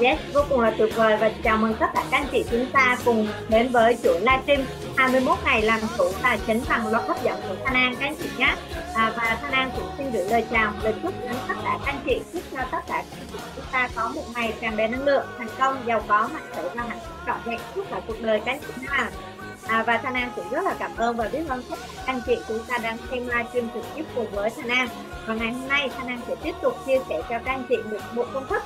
Yes, vô cùng là tuyệt vời và chào mừng tất cả các anh chị chúng ta cùng đến với chuỗi livestream 21 ngày làm chủ tài chính bằng luật hấp dẫn của Thanh An các anh chị nhé. À, và Thanh An cũng xin gửi lời chào, lời chúc đến tất cả các anh chị, chúc cho tất cả chúng ta có một ngày tràn đầy năng lượng, thành công, giàu có, mạnh khỏe và hạnh phúc trọn vẹn suốt cả cuộc đời các anh chị nhé. À, và Thanh An cũng rất là cảm ơn và biết ơn các anh chị chúng ta đang xem livestream trực tiếp cùng với Thanh An. Và ngày hôm nay Thanh An sẽ tiếp tục chia sẻ cho các anh chị một bộ công thức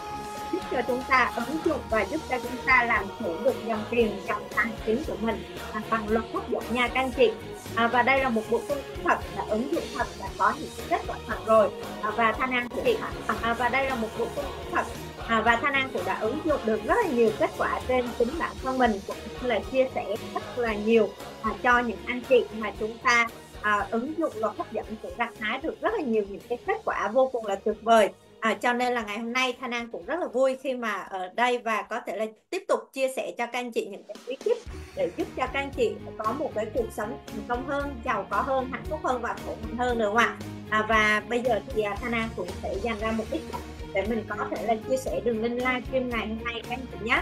giúp cho chúng ta ứng dụng và giúp cho chúng ta làm chủ được dòng tiền trong tài chính của mình à, bằng luật hấp dẫn nha các anh chị à, và đây là một bộ phương thật là ứng dụng thật đã có những kết quả thật rồi à, và thanh an của chị à, và đây là một bộ phương thật à, và thanh an cũng đã ứng dụng được rất là nhiều kết quả trên chính bản thân mình cũng là chia sẻ rất là nhiều à, cho những anh chị mà chúng ta à, ứng dụng luật hấp dẫn cũng gặt hái được rất là nhiều những cái kết quả vô cùng là tuyệt vời À, cho nên là ngày hôm nay Thanh An cũng rất là vui khi mà ở đây và có thể là tiếp tục chia sẻ cho các anh chị những cái bí kíp để giúp cho các anh chị có một cái cuộc sống thành công hơn, giàu có hơn, hạnh phúc hơn và khỏe hơn được không ạ? À, và bây giờ thì à, Thanh An cũng sẽ dành ra một ít để mình có thể là chia sẻ đường link livestream ngày hôm nay các anh chị nhé.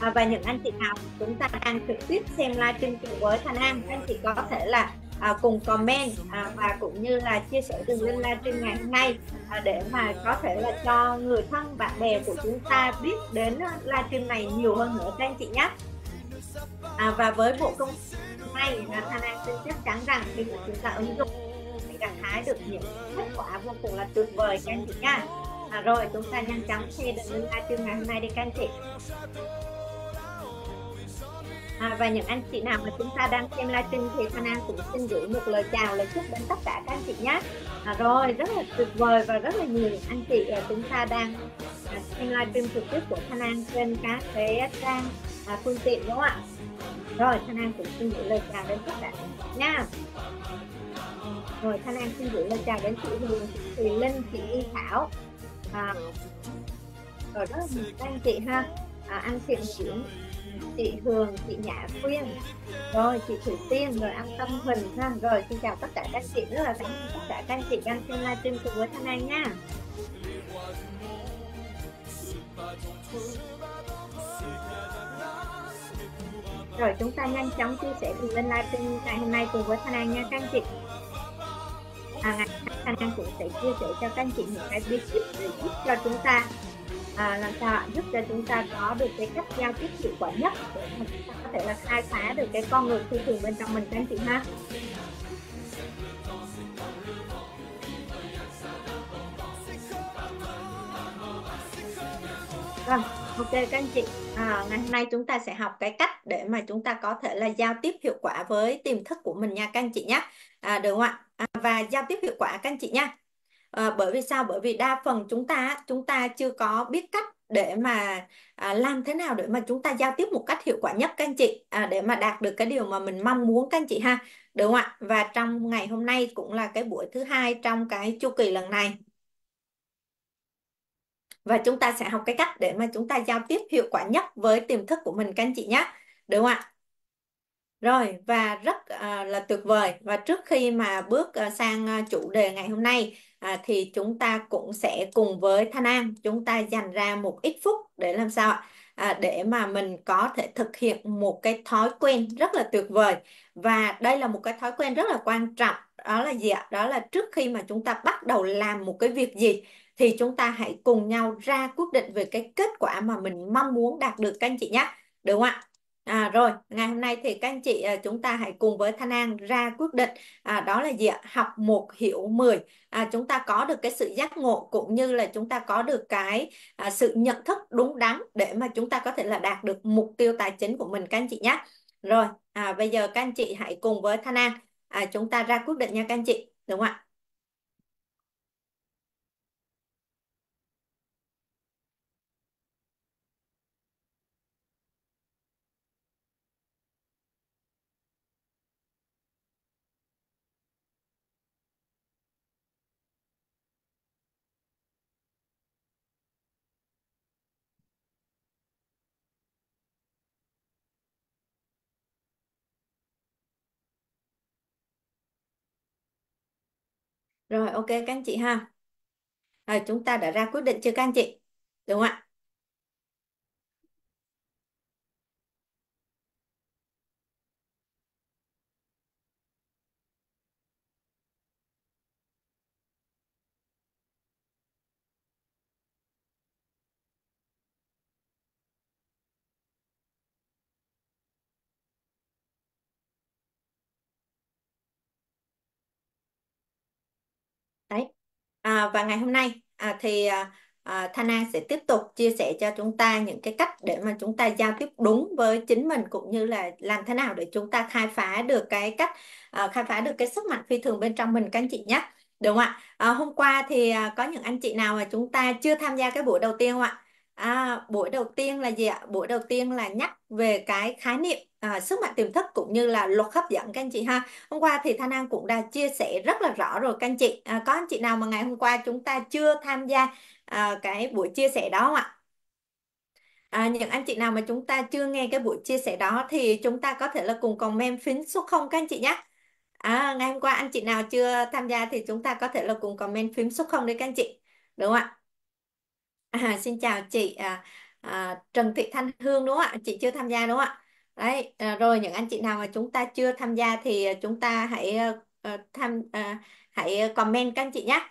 À, và những anh chị nào chúng ta đang trực tiếp xem livestream cùng với Thanh An, các anh chị có thể là à, cùng comment à, và cũng như là chia sẻ đường link livestream ngày hôm nay à, để mà có thể là cho người thân bạn bè của chúng ta biết đến à, livestream này nhiều hơn nữa các anh chị nhé à, và với bộ công này là Thanh An xin chắc chắn rằng khi mà chúng ta ứng dụng sẽ gặt hái được những kết quả vô cùng là tuyệt vời các anh chị nha à, rồi chúng ta nhanh chóng share đường link livestream ngày hôm nay đi các anh chị À, và những anh chị nào mà chúng ta đang xem livestream thì Thanh An cũng xin gửi một lời chào lời chúc đến tất cả các anh chị nhé. À, rồi rất là tuyệt vời và rất là nhiều anh chị à, chúng ta đang à, xem livestream trực tiếp của Thanh An trên các cái trang à, phương tiện đúng không ạ? Rồi Thanh An cũng xin gửi lời chào đến tất cả nha. Rồi Thanh An xin gửi lời chào đến chị hương chị Linh, chị Y Thảo. À, rồi rất là nhiều anh chị ha. À, anh Thiện Nguyễn, chị Hường, chị Nhã Quyên, rồi chị Thủy Tiên, rồi anh Tâm Huỳnh ha. Rồi xin chào tất cả các chị, rất là cảm ơn tất cả các chị đang xem livestream cùng với Thanh An nha. Rồi chúng ta nhanh chóng chia sẻ cùng lên livestream ngày hôm nay cùng với Thanh An nha các anh chị. À, Thanh An cũng sẽ chia sẻ cho các anh chị những cái bí kíp để giúp cho chúng ta à, làm sao giúp cho chúng ta có được cái cách giao tiếp hiệu quả nhất để mà chúng ta có thể là khai phá được cái con người tư tưởng bên trong mình các anh chị ha Vâng, ok các anh chị. À, ngày hôm nay chúng ta sẽ học cái cách để mà chúng ta có thể là giao tiếp hiệu quả với tiềm thức của mình nha các anh chị nhé. À, được không ạ? À, và giao tiếp hiệu quả các anh chị nha à, bởi vì sao bởi vì đa phần chúng ta chúng ta chưa có biết cách để mà à, làm thế nào để mà chúng ta giao tiếp một cách hiệu quả nhất các anh chị à, để mà đạt được cái điều mà mình mong muốn các anh chị ha đúng không ạ và trong ngày hôm nay cũng là cái buổi thứ hai trong cái chu kỳ lần này và chúng ta sẽ học cái cách để mà chúng ta giao tiếp hiệu quả nhất với tiềm thức của mình các anh chị nhé đúng không ạ rồi và rất à, là tuyệt vời và trước khi mà bước à, sang à, chủ đề ngày hôm nay à, thì chúng ta cũng sẽ cùng với Thanh An chúng ta dành ra một ít phút để làm sao ạ à, để mà mình có thể thực hiện một cái thói quen rất là tuyệt vời và đây là một cái thói quen rất là quan trọng đó là gì ạ đó là trước khi mà chúng ta bắt đầu làm một cái việc gì thì chúng ta hãy cùng nhau ra quyết định về cái kết quả mà mình mong muốn đạt được các anh chị nhé đúng không ạ À, rồi, ngày hôm nay thì các anh chị à, chúng ta hãy cùng với Thanh An ra quyết định à, đó là gì ạ? Học một hiểu 10. À, chúng ta có được cái sự giác ngộ cũng như là chúng ta có được cái à, sự nhận thức đúng đắn để mà chúng ta có thể là đạt được mục tiêu tài chính của mình các anh chị nhé. Rồi, à, bây giờ các anh chị hãy cùng với Thanh An à, chúng ta ra quyết định nha các anh chị, đúng không ạ? Rồi ok các anh chị ha. Rồi chúng ta đã ra quyết định chưa các anh chị? Đúng không ạ? À, và ngày hôm nay à, thì à, à Thana sẽ tiếp tục chia sẻ cho chúng ta những cái cách để mà chúng ta giao tiếp đúng với chính mình cũng như là làm thế nào để chúng ta khai phá được cái cách à, khai phá được cái sức mạnh phi thường bên trong mình các anh chị nhé. đúng không ạ? À, hôm qua thì à, có những anh chị nào mà chúng ta chưa tham gia cái buổi đầu tiên không ạ? À, buổi đầu tiên là gì ạ? Buổi đầu tiên là nhắc về cái khái niệm à, sức mạnh tiềm thức cũng như là luật hấp dẫn các anh chị ha hôm qua thì thanh an cũng đã chia sẻ rất là rõ rồi các anh chị à, có anh chị nào mà ngày hôm qua chúng ta chưa tham gia à, cái buổi chia sẻ đó không ạ À, những anh chị nào mà chúng ta chưa nghe cái buổi chia sẻ đó thì chúng ta có thể là cùng comment phím số không các anh chị nhé. À, ngày hôm qua anh chị nào chưa tham gia thì chúng ta có thể là cùng comment phím số không đi các anh chị. Đúng không ạ? À, xin chào chị à, à, Trần Thị Thanh Hương đúng không ạ? Chị chưa tham gia đúng không ạ? Đấy, ờ, rồi những anh chị nào mà chúng ta chưa tham gia thì ờ, chúng ta hãy ờ, ờ tham ờ, hãy comment các anh chị nhé.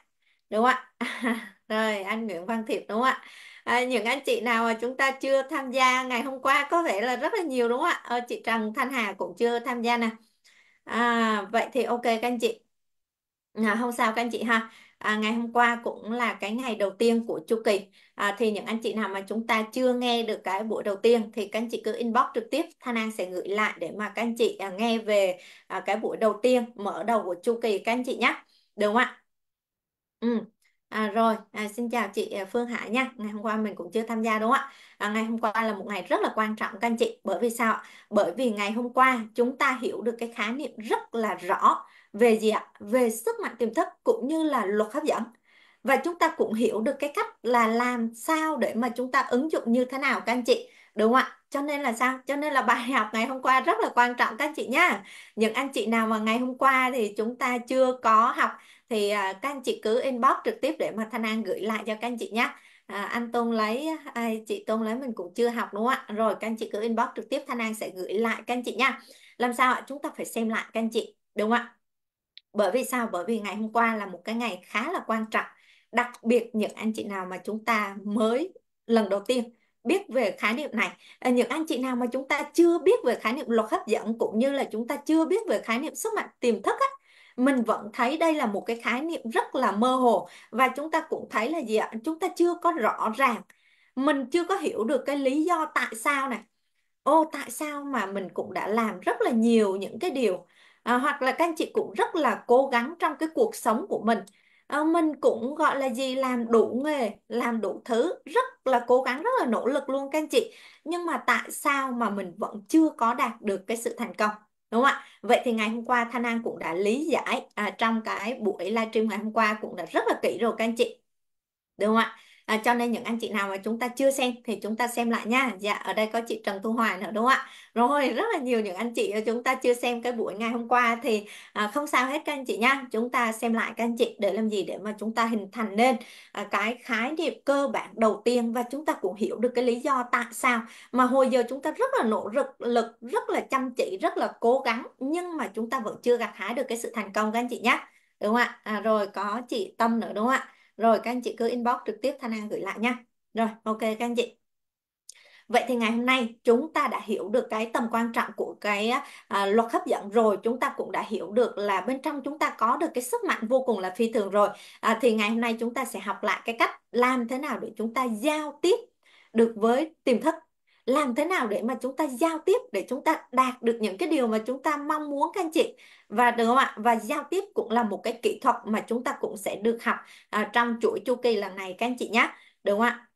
Đúng không ạ? Rồi, anh Nguyễn Văn Thiệp đúng không ạ? À, những anh chị nào mà chúng ta chưa tham gia ngày hôm qua có vẻ là rất là nhiều đúng không ạ? Ờ, chị Trần Thanh Hà cũng chưa tham gia nè. À, vậy thì ok các anh chị. À, không sao các anh chị ha à, ngày hôm qua cũng là cái ngày đầu tiên của chu kỳ à, thì những anh chị nào mà chúng ta chưa nghe được cái buổi đầu tiên thì các anh chị cứ inbox trực tiếp Thanh An sẽ gửi lại để mà các anh chị à, nghe về à, cái buổi đầu tiên mở đầu của chu kỳ các anh chị nhé đúng không ạ ừ. À, rồi, à, xin chào chị à, Phương Hải nha. Ngày hôm qua mình cũng chưa tham gia đúng không ạ? À, ngày hôm qua là một ngày rất là quan trọng các anh chị. Bởi vì sao? Bởi vì ngày hôm qua chúng ta hiểu được cái khái niệm rất là rõ về gì ạ? Về sức mạnh tiềm thức cũng như là luật hấp dẫn. Và chúng ta cũng hiểu được cái cách là làm sao để mà chúng ta ứng dụng như thế nào các anh chị. Đúng không ạ? Cho nên là sao? Cho nên là bài học ngày hôm qua rất là quan trọng các anh chị nhá. Những anh chị nào mà ngày hôm qua thì chúng ta chưa có học thì à, các anh chị cứ inbox trực tiếp để mà Thanh An gửi lại cho các anh chị nhé à, anh Tôn lấy ai à, chị Tôn lấy mình cũng chưa học đúng không ạ rồi các anh chị cứ inbox trực tiếp Thanh An sẽ gửi lại các anh chị nha làm sao ạ chúng ta phải xem lại các anh chị đúng không ạ bởi vì sao bởi vì ngày hôm qua là một cái ngày khá là quan trọng đặc biệt những anh chị nào mà chúng ta mới lần đầu tiên biết về khái niệm này ờ, những anh chị nào mà chúng ta chưa biết về khái niệm luật hấp dẫn cũng như là chúng ta chưa biết về khái niệm sức mạnh tiềm thức á mình vẫn thấy đây là một cái khái niệm rất là mơ hồ và chúng ta cũng thấy là gì ạ chúng ta chưa có rõ ràng mình chưa có hiểu được cái lý do tại sao này ô tại sao mà mình cũng đã làm rất là nhiều những cái điều à, hoặc là các anh chị cũng rất là cố gắng trong cái cuộc sống của mình à, mình cũng gọi là gì làm đủ nghề làm đủ thứ rất là cố gắng rất là nỗ lực luôn các anh chị nhưng mà tại sao mà mình vẫn chưa có đạt được cái sự thành công đúng không ạ vậy thì ngày hôm qua Thanh An cũng đã lý giải à, trong cái buổi livestream ngày hôm qua cũng đã rất là kỹ rồi các anh chị đúng không ạ à, cho nên những anh chị nào mà chúng ta chưa xem thì chúng ta xem lại nha dạ ở đây có chị Trần Thu Hoài nữa đúng không ạ rồi rất là nhiều những anh chị chúng ta chưa xem cái buổi ngày hôm qua thì à, không sao hết các anh chị nha chúng ta xem lại các anh chị để làm gì để mà chúng ta hình thành nên à, cái khái niệm cơ bản đầu tiên và chúng ta cũng hiểu được cái lý do tại sao mà hồi giờ chúng ta rất là nỗ lực lực rất là chăm chỉ rất là cố gắng nhưng mà chúng ta vẫn chưa gặt hái được cái sự thành công các anh chị nhé đúng không ạ à, rồi có chị Tâm nữa đúng không ạ rồi các anh chị cứ inbox trực tiếp Thanh An gửi lại nha rồi ok các anh chị Vậy thì ngày hôm nay chúng ta đã hiểu được cái tầm quan trọng của cái à, luật hấp dẫn rồi, chúng ta cũng đã hiểu được là bên trong chúng ta có được cái sức mạnh vô cùng là phi thường rồi. À, thì ngày hôm nay chúng ta sẽ học lại cái cách làm thế nào để chúng ta giao tiếp được với tiềm thức làm thế nào để mà chúng ta giao tiếp để chúng ta đạt được những cái điều mà chúng ta mong muốn các anh chị và đúng không ạ và giao tiếp cũng là một cái kỹ thuật mà chúng ta cũng sẽ được học à, trong chuỗi chu kỳ lần này các anh chị nhé đúng không ạ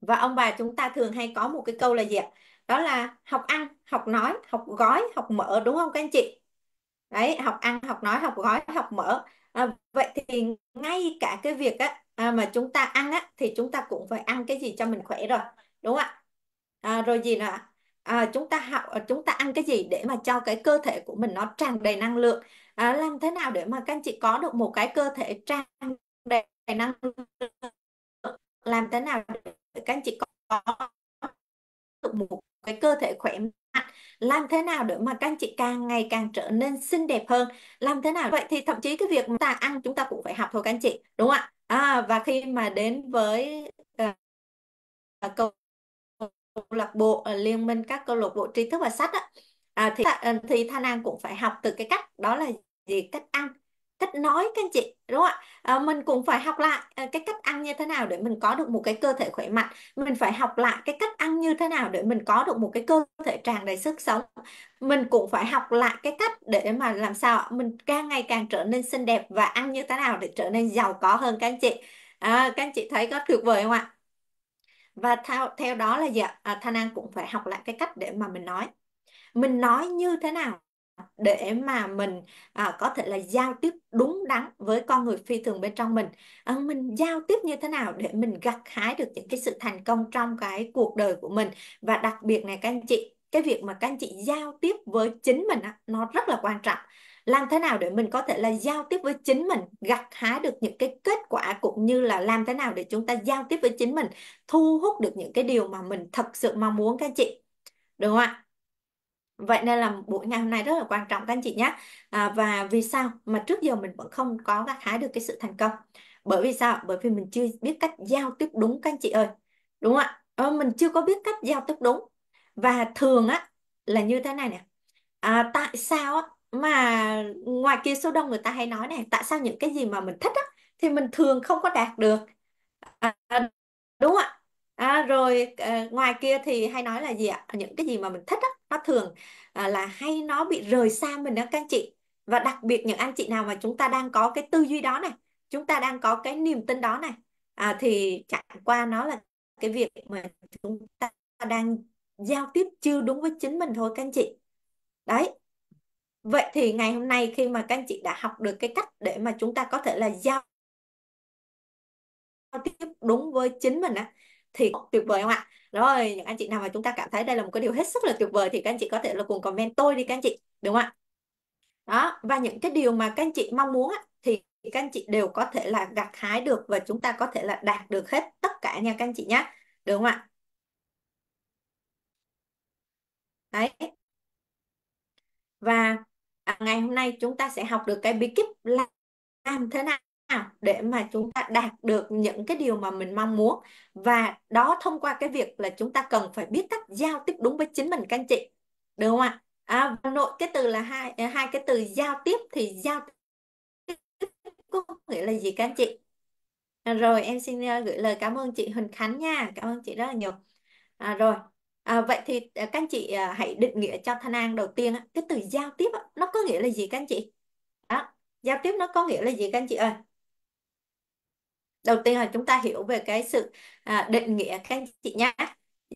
và ông bà chúng ta thường hay có một cái câu là gì ạ đó là học ăn học nói học gói học mở đúng không các anh chị đấy học ăn học nói học gói học mở à, vậy thì ngay cả cái việc á, à, mà chúng ta ăn á thì chúng ta cũng phải ăn cái gì cho mình khỏe rồi đúng không ạ à, rồi gì nữa à, chúng ta học ờ, chúng ta ăn cái gì để mà cho cái cơ thể của mình nó tràn đầy năng lượng à, làm thế nào để mà các anh chị có được một cái cơ thể tràn đầy năng lượng làm thế nào để các anh chị có được một cái cơ thể khỏe mạnh làm thế nào để mà các anh chị càng ngày càng trở nên xinh đẹp hơn làm thế nào vậy thì thậm chí cái việc mà ta ăn chúng ta cũng phải học thôi các anh chị đúng không ạ à, và khi mà đến với uh, câu lạc bộ ờ, liên minh các câu lạc bộ tri thức và sách á, à, thì ờ, thì Thanh An cũng phải học từ cái cách đó là gì cách ăn cách nói các anh chị đúng không ạ à, mình cũng phải học lại cái cách ăn như thế nào để mình có được một cái cơ thể khỏe mạnh mình phải học lại cái cách ăn như thế nào để mình có được một cái cơ thể tràn đầy sức sống mình cũng phải học lại cái cách để mà làm sao mình càng ngày càng trở nên xinh đẹp và ăn như thế nào để trở nên giàu có hơn các anh chị à, các anh chị thấy có tuyệt vời không ạ và theo, theo đó là gì ạ à, Thanh An cũng phải học lại cái cách để mà mình nói mình nói như thế nào để mà mình à, có thể là giao tiếp đúng đắn với con người phi thường bên trong mình à, mình giao tiếp như thế nào để mình gặt hái được những cái sự thành công trong cái cuộc đời của mình và đặc biệt này các anh chị cái việc mà các anh chị giao tiếp với chính mình á, nó rất là quan trọng làm thế nào để mình có thể là giao tiếp với chính mình gặt hái được những cái kết quả cũng như là làm thế nào để chúng ta giao tiếp với chính mình thu hút được những cái điều mà mình thật sự mong muốn các anh chị đúng không ạ Vậy nên là buổi ngày hôm nay rất là quan trọng các anh chị nhé. À, và vì sao mà trước giờ mình vẫn không có gặt hái được cái sự thành công? Bởi vì sao? Bởi vì mình chưa biết cách giao tiếp đúng các anh chị ơi. Đúng không ạ? Ờ, mình chưa có biết cách giao tiếp đúng. Và thường á là như thế này nè. À, tại sao á mà ngoài kia số đông người ta hay nói này tại sao những cái gì mà mình thích á, thì mình thường không có đạt được à, đúng không ạ à, rồi à, ngoài kia thì hay nói là gì ạ những cái gì mà mình thích á, nó thường à, là hay nó bị rời xa mình đó các anh chị và đặc biệt những anh chị nào mà chúng ta đang có cái tư duy đó này chúng ta đang có cái niềm tin đó này à, thì chẳng qua nó là cái việc mà chúng ta đang giao tiếp chưa đúng với chính mình thôi các anh chị đấy Vậy thì ngày hôm nay khi mà các anh chị đã học được cái cách để mà chúng ta có thể là giao tiếp đúng với chính mình á thì tuyệt vời không ạ? Rồi những anh chị nào mà chúng ta cảm thấy đây là một cái điều hết sức là tuyệt vời thì các anh chị có thể là cùng comment tôi đi các anh chị đúng không ạ? Đó và những cái điều mà các anh chị mong muốn á, thì các anh chị đều có thể là gặt hái được và chúng ta có thể là đạt được hết tất cả nha các anh chị nhé. Đúng không ạ? Đấy. Và à, ngày hôm nay chúng ta sẽ học được cái bí kíp làm thế nào để mà chúng ta đạt được những cái điều mà mình mong muốn và đó thông qua cái việc là chúng ta cần phải biết cách giao tiếp đúng với chính mình các anh chị được không ạ à, nội cái từ là hai à, hai cái từ giao tiếp thì giao tiếp có nghĩa là gì các anh chị à, rồi em xin à, gửi lời cảm ơn chị Huỳnh Khánh nha cảm ơn chị rất là nhiều à, rồi À, vậy thì à, các anh chị à, hãy định nghĩa cho Thanh An đầu tiên cái từ giao tiếp á, nó có nghĩa là gì các anh chị? Đó, giao tiếp nó có nghĩa là gì các anh chị ơi? Đầu tiên là chúng ta hiểu về cái sự à, định nghĩa các anh chị nhé.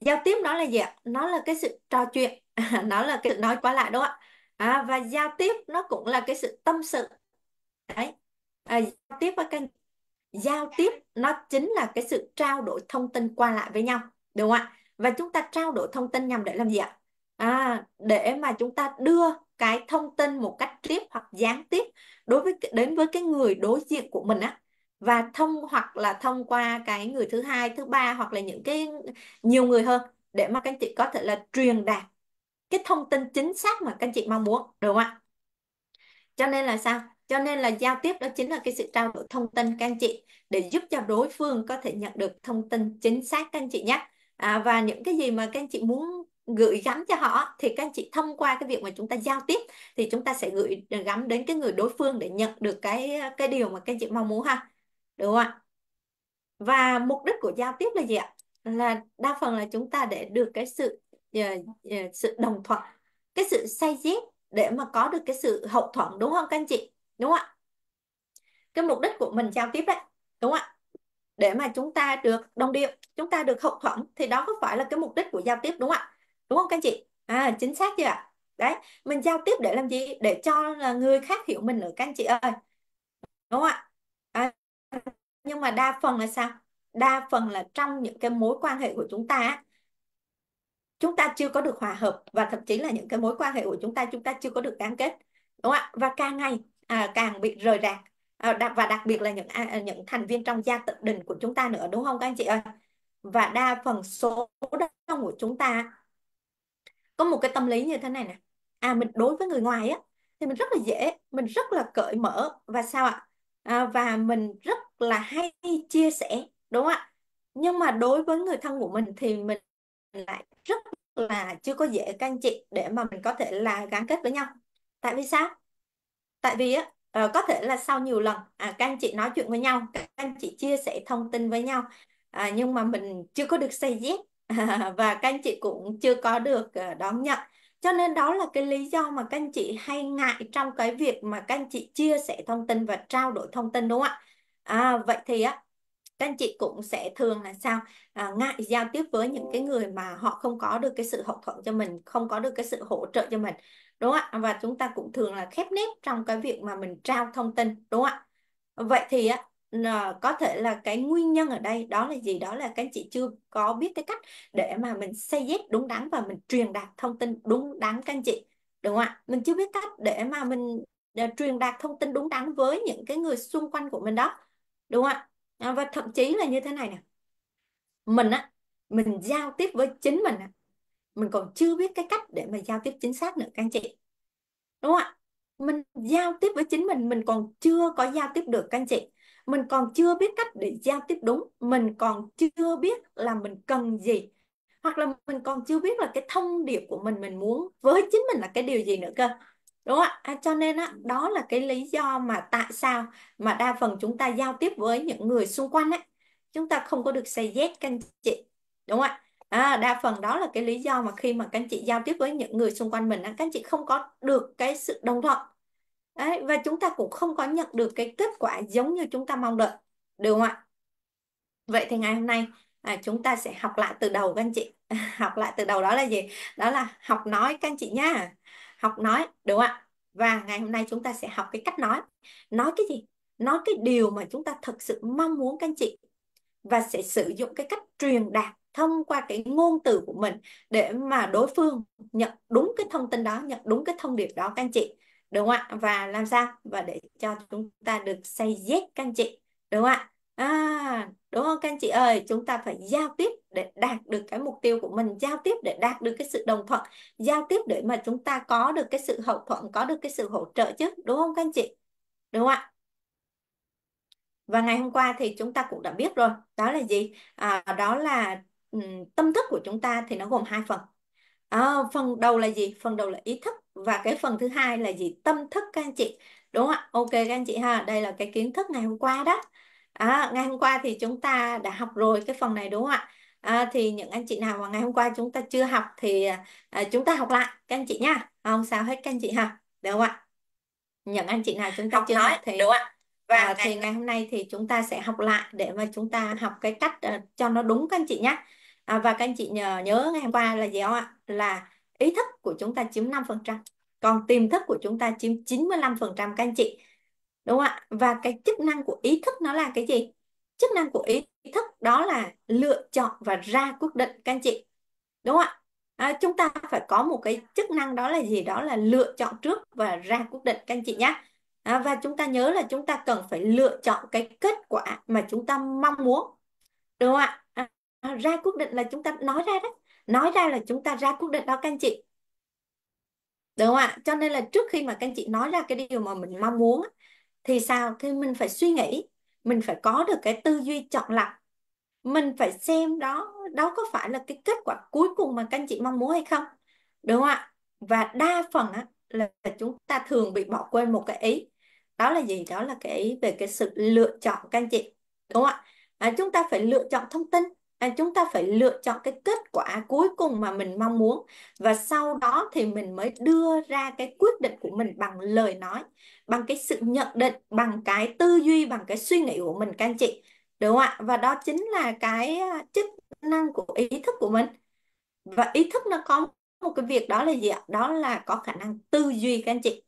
Giao tiếp nó là gì ạ? Nó là cái sự trò chuyện, nó là cái sự nói qua lại đúng không ạ? À, và giao tiếp nó cũng là cái sự tâm sự. Đấy. À, giao tiếp với các anh giao tiếp nó chính là cái sự trao đổi thông tin qua lại với nhau đúng không ạ và chúng ta trao đổi thông tin nhằm để làm gì ạ à, để mà chúng ta đưa cái thông tin một cách tiếp hoặc gián tiếp đối với đến với cái người đối diện của mình á và thông hoặc là thông qua cái người thứ hai thứ ba hoặc là những cái nhiều người hơn để mà các anh chị có thể là truyền đạt cái thông tin chính xác mà các anh chị mong muốn đúng không ạ cho nên là sao cho nên là giao tiếp đó chính là cái sự trao đổi thông tin các anh chị để giúp cho đối phương có thể nhận được thông tin chính xác các anh chị nhé à, và những cái gì mà các anh chị muốn gửi gắm cho họ thì các anh chị thông qua cái việc mà chúng ta giao tiếp thì chúng ta sẽ gửi gắm đến cái người đối phương để nhận được cái cái điều mà các anh chị mong muốn ha đúng không ạ và mục đích của giao tiếp là gì ạ là đa phần là chúng ta để được cái sự ờ, ờ, sự đồng thuận cái sự say dép để mà có được cái sự hậu thuận đúng không các anh chị đúng không ạ cái mục đích của mình giao tiếp đấy đúng không ạ để mà chúng ta được đồng điệu chúng ta được hậu thuẫn thì đó có phải là cái mục đích của giao tiếp đúng không ạ đúng không các anh chị à chính xác chưa ạ đấy mình giao tiếp để làm gì để cho là người khác hiểu mình nữa các anh chị ơi đúng không ạ à, nhưng mà đa phần là sao đa phần là trong những cái mối quan hệ của chúng ta chúng ta chưa có được hòa hợp và thậm chí là những cái mối quan hệ của chúng ta chúng ta chưa có được gắn kết đúng không ạ và càng ngày à, càng bị rời rạc Ờ, và đặc biệt là những à, ờ, những thành viên trong gia đình của chúng ta nữa đúng không các anh chị ơi và đa phần số đông của chúng ta có một cái tâm lý như thế này nè à mình đối với người ngoài á thì mình rất là dễ mình rất là cởi mở và sao ạ à, và mình rất là hay chia sẻ đúng không ạ nhưng mà đối với người thân của mình thì mình lại rất là chưa có dễ các anh chị để mà mình có thể là gắn kết với nhau tại vì sao tại vì á Ờ, có thể là sau nhiều lần à, các anh chị nói chuyện với nhau các anh chị chia sẻ thông tin với nhau à, nhưng mà mình chưa có được xây yes à, và các anh chị cũng chưa có được à, đón nhận cho nên đó là cái lý do mà các anh chị hay ngại trong cái việc mà các anh chị chia sẻ thông tin và trao đổi thông tin đúng không ạ à, vậy thì á các anh chị cũng sẽ thường là sao à, ngại giao tiếp với những cái người mà họ không có được cái sự hậu thuẫn cho mình không có được cái sự hỗ trợ cho mình đúng không ạ và chúng ta cũng thường là khép nếp trong cái việc mà mình trao thông tin đúng không ạ vậy thì á có thể là cái nguyên nhân ở đây đó là gì đó là các anh chị chưa có biết cái cách để mà mình xây dép đúng đắn và mình truyền đạt thông tin đúng đắn các anh chị đúng không ạ mình chưa biết cách để mà mình để ờ, truyền đạt thông tin đúng đắn với những cái người xung quanh của mình đó đúng không ạ À, và thậm chí là như thế này nè mình á mình giao tiếp với chính mình á mình còn chưa biết cái cách để mà giao tiếp chính xác nữa các anh chị đúng không ạ mình giao tiếp với chính mình mình còn chưa có giao tiếp được các anh chị mình còn chưa biết cách để giao tiếp đúng mình còn chưa biết là mình cần gì hoặc là mình còn chưa biết là cái thông điệp của mình mình muốn với chính mình là cái điều gì nữa cơ đúng không ạ à, cho nên á đó là cái lý do mà tại sao mà đa phần chúng ta giao tiếp với những người xung quanh ấy chúng ta không có được say yes các anh chị đúng không ạ à, đa phần đó là cái lý do mà khi mà các anh chị giao tiếp với những người xung quanh mình các anh chị không có được cái sự đồng thuận Đấy, và chúng ta cũng không có nhận được cái kết quả giống như chúng ta mong đợi được không ạ vậy thì ngày hôm nay à, chúng ta sẽ học lại từ đầu các anh chị học lại từ đầu đó là gì đó là học nói các anh chị nhá học nói đúng không ạ và ngày hôm nay chúng ta sẽ học cái cách nói nói cái gì nói cái điều mà chúng ta thực sự mong muốn các anh chị và sẽ sử dụng cái cách truyền đạt thông qua cái ngôn từ của mình để mà đối phương nhận đúng cái thông tin đó nhận đúng cái thông điệp đó các anh chị đúng không ạ và làm sao và để cho chúng ta được say yes các anh chị đúng không ạ à đúng không các anh chị ơi chúng ta phải giao tiếp để đạt được cái mục tiêu của mình giao tiếp để đạt được cái sự đồng thuận giao tiếp để mà chúng ta có được cái sự hậu thuẫn có được cái sự hỗ trợ chứ đúng không các anh chị đúng không ạ và ngày hôm qua thì chúng ta cũng đã biết rồi đó là gì à, đó là um, tâm thức của chúng ta thì nó gồm hai phần à, phần đầu là gì phần đầu là ý thức và cái phần thứ hai là gì tâm thức các anh chị đúng không ạ ok các anh chị ha đây là cái kiến thức ngày hôm qua đó À, ngày hôm qua thì chúng ta đã học rồi cái phần này đúng không ạ? À, thì những anh chị nào mà ngày hôm qua chúng ta chưa học thì à, chúng ta học lại các anh chị nha. Không sao hết các anh chị ha. Được không ạ? Những anh chị nào chúng ta học chưa học thì đúng không ạ? Và à, ngày... thì ngày hôm nay thì chúng ta sẽ học lại để mà chúng ta học cái cách uh, cho nó đúng các anh chị nhé. À, và các anh chị nhớ, nhớ ngày hôm qua là gì không ạ? Là ý thức của chúng ta chiếm 5%, còn tiềm thức của chúng ta chiếm 95% các anh chị đúng không ạ và cái chức năng của ý thức nó là cái gì chức năng của ý thức đó là lựa chọn và ra quyết định các anh chị đúng không ạ à, chúng ta phải có một cái chức năng đó là gì đó là lựa chọn trước và ra quyết định các anh chị nhé à, và chúng ta nhớ là chúng ta cần phải lựa chọn cái kết quả mà chúng ta mong muốn đúng không ạ à, ra quyết định là chúng ta nói ra đấy nói ra là chúng ta ra quyết định đó các anh chị đúng không ạ cho nên là trước khi mà các anh chị nói ra cái điều mà mình mong muốn thì sao thì mình phải suy nghĩ mình phải có được cái tư duy chọn lọc mình phải xem đó đó có phải là cái kết quả cuối cùng mà các anh chị mong muốn hay không đúng không ạ và đa phần á, là chúng ta thường bị bỏ quên một cái ý đó là gì đó là cái ý về cái sự lựa chọn các anh chị đúng không ạ à, chúng ta phải lựa chọn thông tin à, chúng ta phải lựa chọn cái kết quả cuối cùng mà mình mong muốn và sau đó thì mình mới đưa ra cái quyết định của mình bằng lời nói bằng cái sự nhận định bằng cái tư duy bằng cái suy nghĩ của mình các anh chị đúng không ạ và đó chính là cái à, chức năng của ý thức của mình và ý thức nó có một cái việc đó là gì ạ đó là có khả năng tư duy các anh chị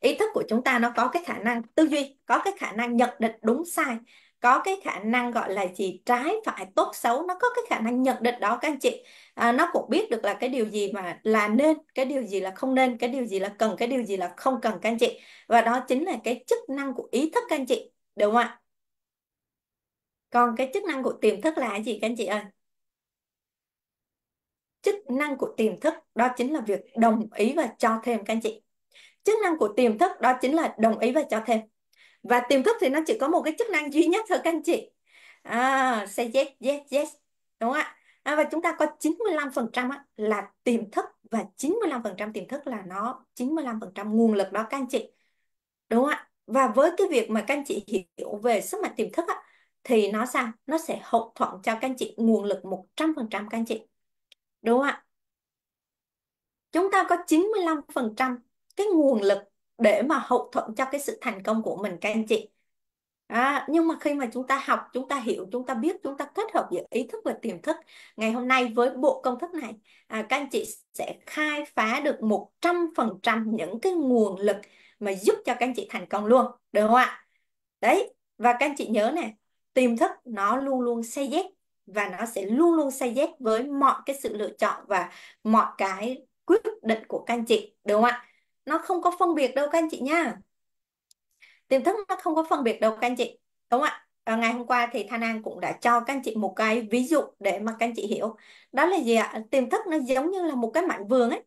ý thức của chúng ta nó có cái khả năng tư duy có cái khả năng nhận định đúng sai có cái khả năng gọi là gì trái phải tốt xấu nó có cái khả năng nhận định đó các anh chị à, nó cũng biết được là cái điều gì mà là nên cái điều gì là không nên cái điều gì là cần cái điều gì là không cần các anh chị và đó chính là cái chức năng của ý thức các anh chị đúng không ạ còn cái chức năng của tiềm thức là gì các anh chị ơi chức năng của tiềm thức đó chính là việc đồng ý và cho thêm các anh chị chức năng của tiềm thức đó chính là đồng ý và cho thêm và tiềm thức thì nó chỉ có một cái chức năng duy nhất thôi các anh chị à, say yes yes yes đúng không ạ à, và chúng ta có 95% á, là tiềm thức và 95% tiềm thức là nó 95% nguồn lực đó các anh chị đúng không ạ và với cái việc mà các anh chị hiểu về sức mạnh tiềm thức á, thì nó sao nó sẽ hậu thuận cho các anh chị nguồn lực 100% các anh chị đúng không ạ chúng ta có 95% cái nguồn lực để mà hậu thuẫn cho cái sự thành công của mình các anh chị À, nhưng mà khi mà chúng ta học, chúng ta hiểu, chúng ta biết, chúng ta kết hợp giữa ý thức và tiềm thức. Ngày hôm nay với bộ công thức này, à, các anh chị sẽ khai phá được 100% những cái nguồn lực mà giúp cho các anh chị thành công luôn, được không ạ? Đấy, và các anh chị nhớ nè, tiềm thức nó luôn luôn say yes và nó sẽ luôn luôn say yes với mọi cái sự lựa chọn và mọi cái quyết định của các anh chị, được không ạ? nó không có phân biệt đâu các anh chị nha tiềm thức nó không có phân biệt đâu các anh chị đúng không ạ và ngày hôm qua thì Thanh An cũng đã cho các anh chị một cái ví dụ để mà các anh chị hiểu đó là gì ạ tiềm thức nó giống như là một cái mảnh vườn ấy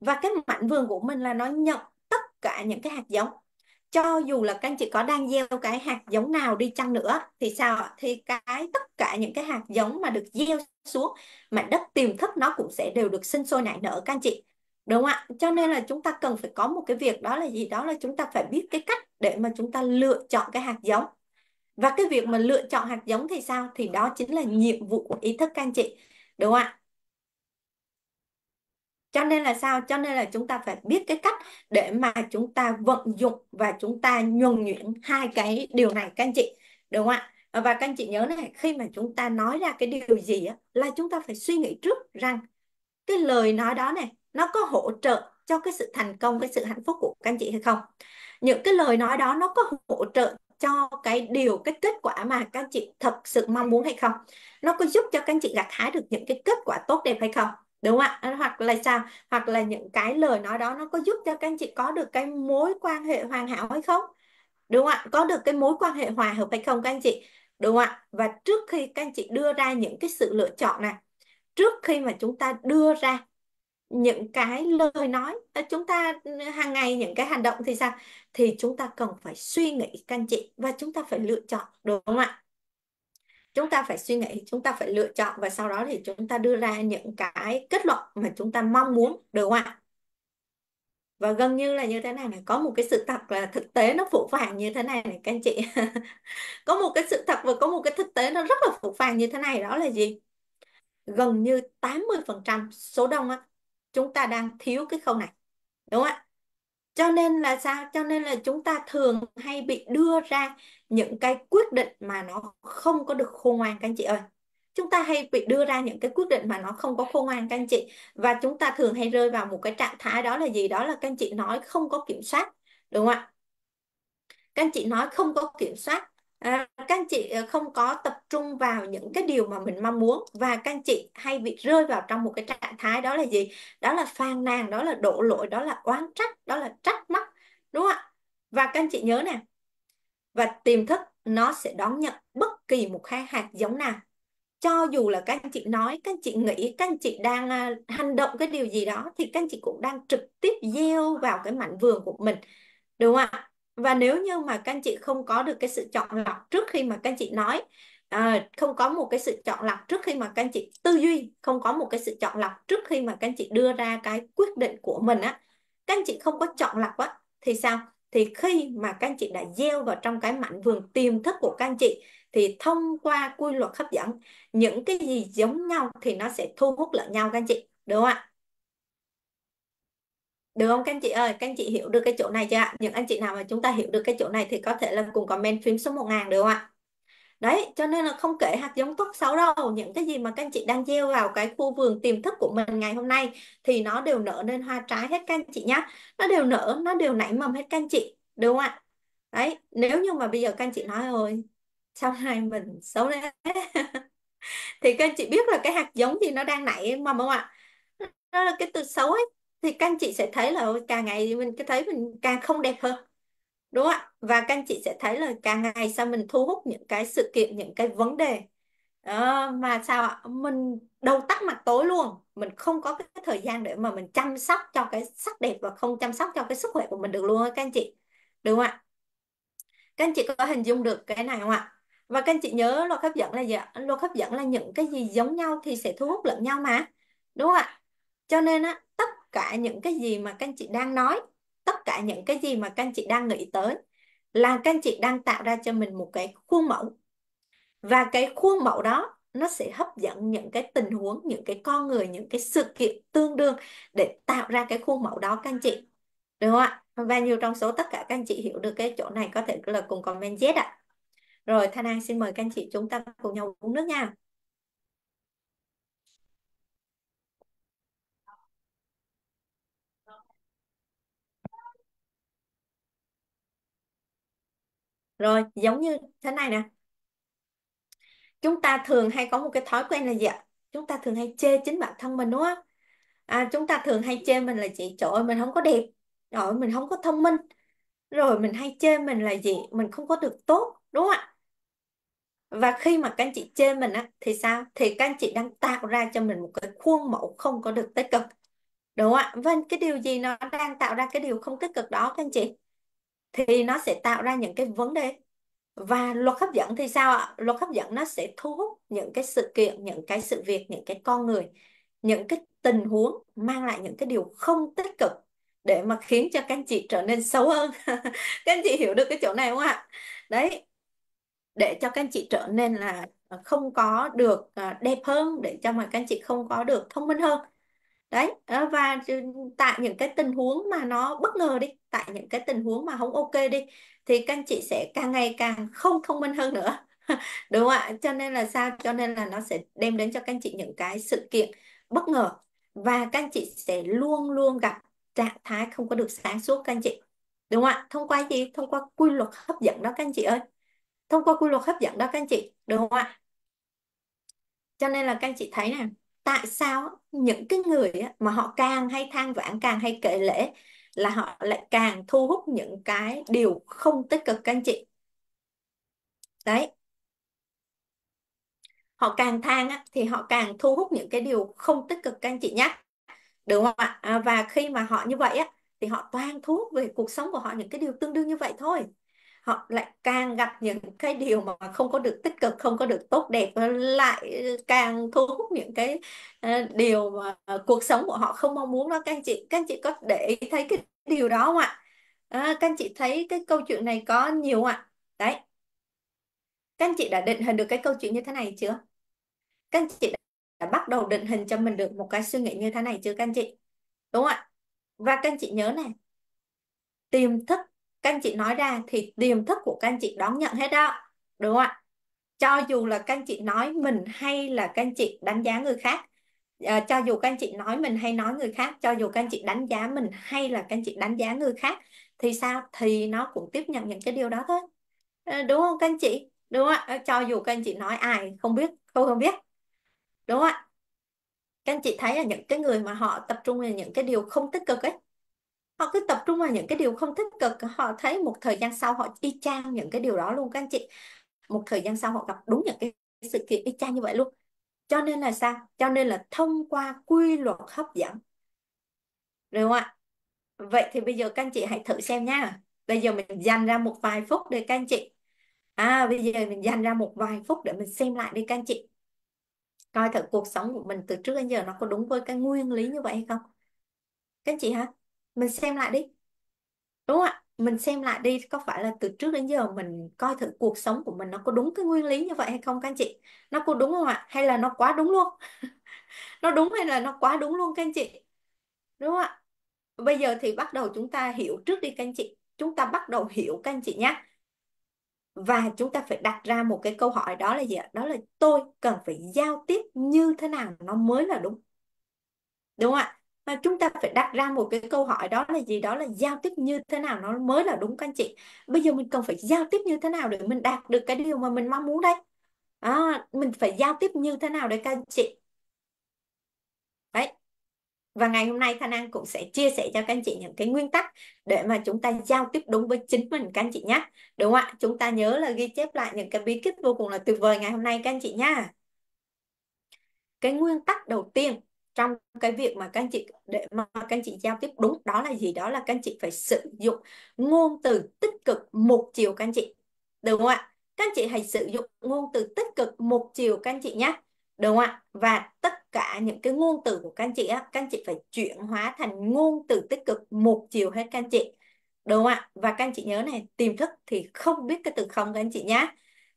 và cái mảnh vườn của mình là nó nhận tất cả những cái hạt giống cho dù là các anh chị có đang gieo cái hạt giống nào đi chăng nữa thì sao ạ thì cái tất cả những cái hạt giống mà được gieo xuống mảnh đất tiềm thức nó cũng sẽ đều được sinh sôi nảy nở các anh chị đúng ạ cho nên là chúng ta cần phải có một cái việc đó là gì đó là chúng ta phải biết cái cách để mà chúng ta lựa chọn cái hạt giống và cái việc mà lựa chọn hạt giống thì sao thì đó chính là nhiệm vụ của ý thức các anh chị đúng ạ cho nên là sao cho nên là chúng ta phải biết cái cách để mà chúng ta vận dụng và chúng ta nhuần nhuyễn hai cái điều này các anh chị đúng ạ và các anh chị nhớ này khi mà chúng ta nói ra cái điều gì á, là chúng ta phải suy nghĩ trước rằng cái lời nói đó này nó có hỗ trợ cho cái sự thành công cái sự hạnh phúc của các anh chị hay không những cái lời nói đó nó có hỗ trợ cho cái điều cái kết quả mà các anh chị thật sự mong muốn hay không nó có giúp cho các anh chị gặt hái được những cái kết quả tốt đẹp hay không đúng không ạ hoặc là sao hoặc là những cái lời nói đó nó có giúp cho các anh chị có được cái mối quan hệ hoàn hảo hay không đúng không ạ có được cái mối quan hệ hòa hợp hay không các anh chị đúng không ạ và trước khi các anh chị đưa ra những cái sự lựa chọn này trước khi mà chúng ta đưa ra những cái lời nói chúng ta ừ, hàng ngày những cái hành động thì sao thì chúng ta cần phải suy nghĩ canh chị và chúng ta phải lựa chọn đúng không ạ chúng ta phải suy nghĩ chúng ta phải lựa chọn và sau đó thì chúng ta đưa ra những cái kết luận mà chúng ta mong muốn được không ạ và gần như là như thế này này có một cái sự thật là thực tế nó phụ phàng như thế này này các anh chị có một cái sự thật và có một cái thực tế nó rất là phụ phàng như thế này đó là gì gần như 80% số đông á, chúng ta đang thiếu cái khâu này đúng không ạ cho nên là sao cho nên là chúng ta thường hay bị đưa ra những cái quyết định mà nó không có được khôn ngoan các anh chị ơi chúng ta hay bị đưa ra những cái quyết định mà nó không có khôn ngoan các anh chị và chúng ta thường hay rơi vào một cái trạng thái đó là gì đó là các anh chị nói không có kiểm soát đúng không ạ các anh chị nói không có kiểm soát à, các anh chị ờ, không có tập trung vào những cái điều mà mình mong muốn và các anh chị hay bị rơi vào trong một cái trạng thái đó là gì đó là phàn nàn đó là đổ lỗi đó là oán trách đó là trách móc đúng không ạ và các anh chị nhớ nè và tiềm thức nó sẽ đón nhận bất kỳ một hai hạt giống nào cho dù là các anh chị nói các anh chị nghĩ các anh chị đang à, hành động cái điều gì đó thì các anh chị cũng đang trực tiếp gieo vào cái mảnh vườn của mình đúng không ạ và nếu như mà các anh chị không có được cái sự chọn lọc trước khi mà các anh chị nói à, không có một cái sự chọn lọc trước khi mà các anh chị tư duy không có một cái sự chọn lọc trước khi mà các anh chị đưa ra cái quyết định của mình á các anh chị không có chọn lọc á thì sao thì khi mà các anh chị đã gieo vào trong cái mảnh vườn tiềm thức của các anh chị thì thông qua quy luật hấp dẫn những cái gì giống nhau thì nó sẽ thu hút lẫn nhau các anh chị đúng không ạ được không các anh chị ơi các anh chị hiểu được cái chỗ này chưa ạ những anh chị nào mà chúng ta hiểu được cái chỗ này thì có thể là cùng comment phím số 1000 được không ạ đấy cho nên là không kể hạt giống tốt xấu đâu những cái gì mà các anh chị đang gieo vào cái khu vườn tiềm thức của mình ngày hôm nay thì nó đều nở nên hoa trái hết các anh chị nhé nó đều nở nó đều nảy mầm hết các anh chị đúng không ạ đấy nếu như mà bây giờ các anh chị nói rồi sau này mình xấu đấy thì các anh chị biết là cái hạt giống gì nó đang nảy mầm không ạ nó là cái từ xấu ấy thì các anh chị sẽ thấy là càng ngày mình cứ thấy mình càng không đẹp hơn đúng không ạ và các anh chị sẽ thấy là càng ngày sao mình thu hút những cái sự kiện những cái vấn đề đó, ờ, mà sao ạ mình đầu tắt mặt tối luôn mình không có cái thời gian để mà mình chăm sóc cho cái sắc đẹp và không chăm sóc cho cái sức khỏe của mình được luôn các anh chị đúng không ạ các anh chị có hình dung được cái này không ạ và các anh chị nhớ luật hấp dẫn là gì ạ luật hấp dẫn là những cái gì giống nhau thì sẽ thu hút lẫn nhau mà đúng không ạ cho nên á cả những cái gì mà các anh chị đang nói tất cả những cái gì mà các anh chị đang nghĩ tới là các anh chị đang tạo ra cho mình một cái khuôn mẫu và cái khuôn mẫu đó nó sẽ hấp dẫn những cái tình huống những cái con người những cái sự kiện tương đương để tạo ra cái khuôn mẫu đó các anh chị được không ạ và nhiều trong số tất cả các anh chị hiểu được cái chỗ này có thể là cùng comment Z ạ rồi Thanh An xin mời các anh chị chúng ta cùng nhau uống nước nha rồi giống như thế này nè chúng ta thường hay có một cái thói quen là gì ạ chúng ta thường hay chê chính bản thân mình đúng không à, chúng ta thường hay chê mình là chị trời ơi mình không có đẹp trời ơi mình không có thông minh rồi mình hay chê mình là gì mình không có được tốt đúng không ạ và khi mà các anh chị chê mình á thì sao thì các anh chị đang tạo ra cho mình một cái khuôn mẫu không có được tích cực đúng không ạ vâng cái điều gì nó đang tạo ra cái điều không tích cực đó các anh chị thì nó sẽ tạo ra những cái vấn đề và luật hấp dẫn thì sao ạ luật hấp dẫn nó sẽ thu hút những cái sự kiện những cái sự việc những cái con người những cái tình huống mang lại những cái điều không tích cực để mà khiến cho các anh chị trở nên xấu hơn các anh chị hiểu được cái chỗ này không ạ đấy để cho các anh chị trở nên là không có được à, đẹp hơn để cho mà các anh chị không có được thông minh hơn đấy ờ, và tại những cái tình huống mà nó bất ngờ đi tại những cái tình huống mà không ok đi thì các anh chị sẽ càng ngày càng không thông minh hơn nữa đúng không ạ cho nên là sao cho nên là nó sẽ đem đến cho các anh chị những cái sự kiện bất ngờ và các anh chị sẽ luôn luôn gặp trạng thái không có được sáng suốt các anh chị đúng không ạ thông qua gì thông qua quy luật hấp dẫn đó các anh chị ơi thông qua quy luật hấp dẫn đó các anh chị đúng không ạ cho nên là các anh chị thấy nè tại sao những cái người mà họ càng hay than vãn càng hay kể lễ là họ lại càng thu hút những cái điều không tích cực các anh chị đấy họ càng than thì họ càng thu hút những cái điều không tích cực các anh chị nhé đúng không ạ à, và khi mà họ như vậy á thì họ toàn thu hút về cuộc sống của họ những cái điều tương đương như vậy thôi họ lại càng gặp những cái điều mà không có được tích cực không có được tốt đẹp lại càng thu hút những cái ờ, điều mà ờ, cuộc sống của họ không mong muốn đó các anh chị các anh chị có để thấy cái điều đó không ạ ờ, các anh chị thấy cái câu chuyện này có nhiều không ạ đấy các anh chị đã định hình được cái câu chuyện như thế này chưa các anh chị đã bắt đầu định hình cho mình được một cái suy nghĩ như thế này chưa các anh chị đúng không ạ và các anh chị nhớ này tiềm thức các anh chị nói ra thì tiềm thức của các anh chị đón nhận hết đó đúng không ạ cho dù là các anh chị nói mình hay là các anh chị đánh giá người khác à, cho dù các anh chị nói mình hay nói người khác cho dù các anh chị đánh giá mình hay là các anh chị đánh giá người khác thì sao thì nó cũng tiếp nhận những cái điều đó thôi à, đúng không các anh chị đúng không ạ ờ, cho dù các anh chị nói ai không biết không không biết đúng không ạ các anh chị thấy là những cái người mà họ tập trung vào những cái điều không tích cực ấy họ cứ tập trung vào những cái điều không tích cực họ thấy một thời gian sau họ y chang những cái điều đó luôn các anh chị một thời gian sau họ gặp đúng những cái sự kiện y chang như vậy luôn cho nên là sao cho nên là thông qua quy luật hấp dẫn được không ạ vậy thì bây giờ các anh chị hãy thử xem nha bây giờ mình dành ra một vài phút để các anh chị à bây giờ mình dành ra một vài phút để mình xem lại đi các anh chị coi thử cuộc sống của mình từ trước đến giờ nó có đúng với cái nguyên lý như vậy hay không các anh chị hả mình xem lại đi đúng không ạ mình xem lại đi có phải là từ trước đến giờ mình coi thử cuộc sống của mình nó có đúng cái nguyên lý như vậy hay không các anh chị nó có đúng không ạ hay là nó quá đúng luôn nó đúng hay là nó quá đúng luôn các anh chị đúng không ạ bây giờ thì bắt đầu chúng ta hiểu trước đi các anh chị chúng ta bắt đầu hiểu các anh chị nhé và chúng ta phải đặt ra một cái câu hỏi đó là gì ạ đó là tôi cần phải giao tiếp như thế nào nó mới là đúng đúng không ạ mà chúng ta phải đặt ra một cái câu hỏi đó là gì đó là giao tiếp như thế nào nó mới là đúng các anh chị bây giờ mình cần phải giao tiếp như thế nào để mình đạt được cái điều mà mình mong muốn đấy à, mình phải giao tiếp như thế nào đấy các anh chị đấy và ngày hôm nay Thanh An cũng sẽ chia sẻ cho các anh chị những cái nguyên tắc để mà chúng ta giao tiếp đúng với chính mình các anh chị nhé đúng không ạ chúng ta nhớ là ghi chép lại những cái bí kíp vô cùng là tuyệt vời ngày hôm nay các anh chị nha cái nguyên tắc đầu tiên trong cái việc mà các anh chị để mà các anh chị giao tiếp đúng đó là gì đó là các anh chị phải sử dụng ngôn từ tích cực một chiều các anh chị đúng không ạ các anh chị hãy sử dụng ngôn từ tích cực một chiều các anh chị nhé đúng không ạ và tất cả những cái ngôn từ của các anh chị á các anh chị phải chuyển hóa thành ngôn từ tích cực một chiều hết các anh chị đúng không ạ và các anh chị nhớ này tiềm thức thì không biết cái từ không các anh chị nhé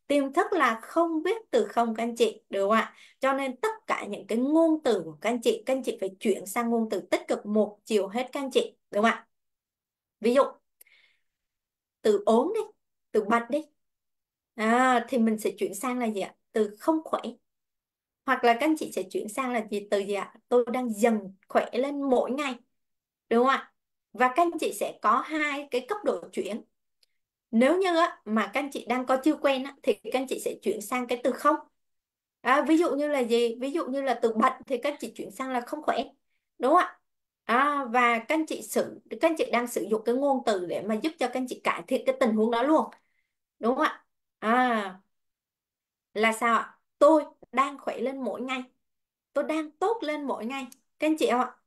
tiềm thức là không biết từ không các anh chị được không ạ cho nên tất cả những cái ngôn từ của các anh chị các anh chị phải chuyển sang ngôn từ tích cực một chiều hết các anh chị được không ạ ví dụ từ ốm đi từ bệnh đi à, thì mình sẽ chuyển sang là gì ạ từ không khỏe hoặc là các anh chị sẽ chuyển sang là gì từ gì ạ tôi đang dần khỏe lên mỗi ngày đúng không ạ và các anh chị sẽ có hai cái cấp độ chuyển nếu như á, mà các anh chị đang có chưa quen á, thì các anh chị sẽ chuyển sang cái từ không à, ví dụ như là gì ví dụ như là từ bệnh thì các anh chị chuyển sang là không khỏe đúng không ạ à, và các anh chị sử các anh chị đang sử dụng cái ngôn từ để mà giúp cho các anh chị cải thiện cái tình huống đó luôn đúng không ạ à, là sao ạ tôi đang khỏe lên mỗi ngày tôi đang tốt lên mỗi ngày các anh chị ạ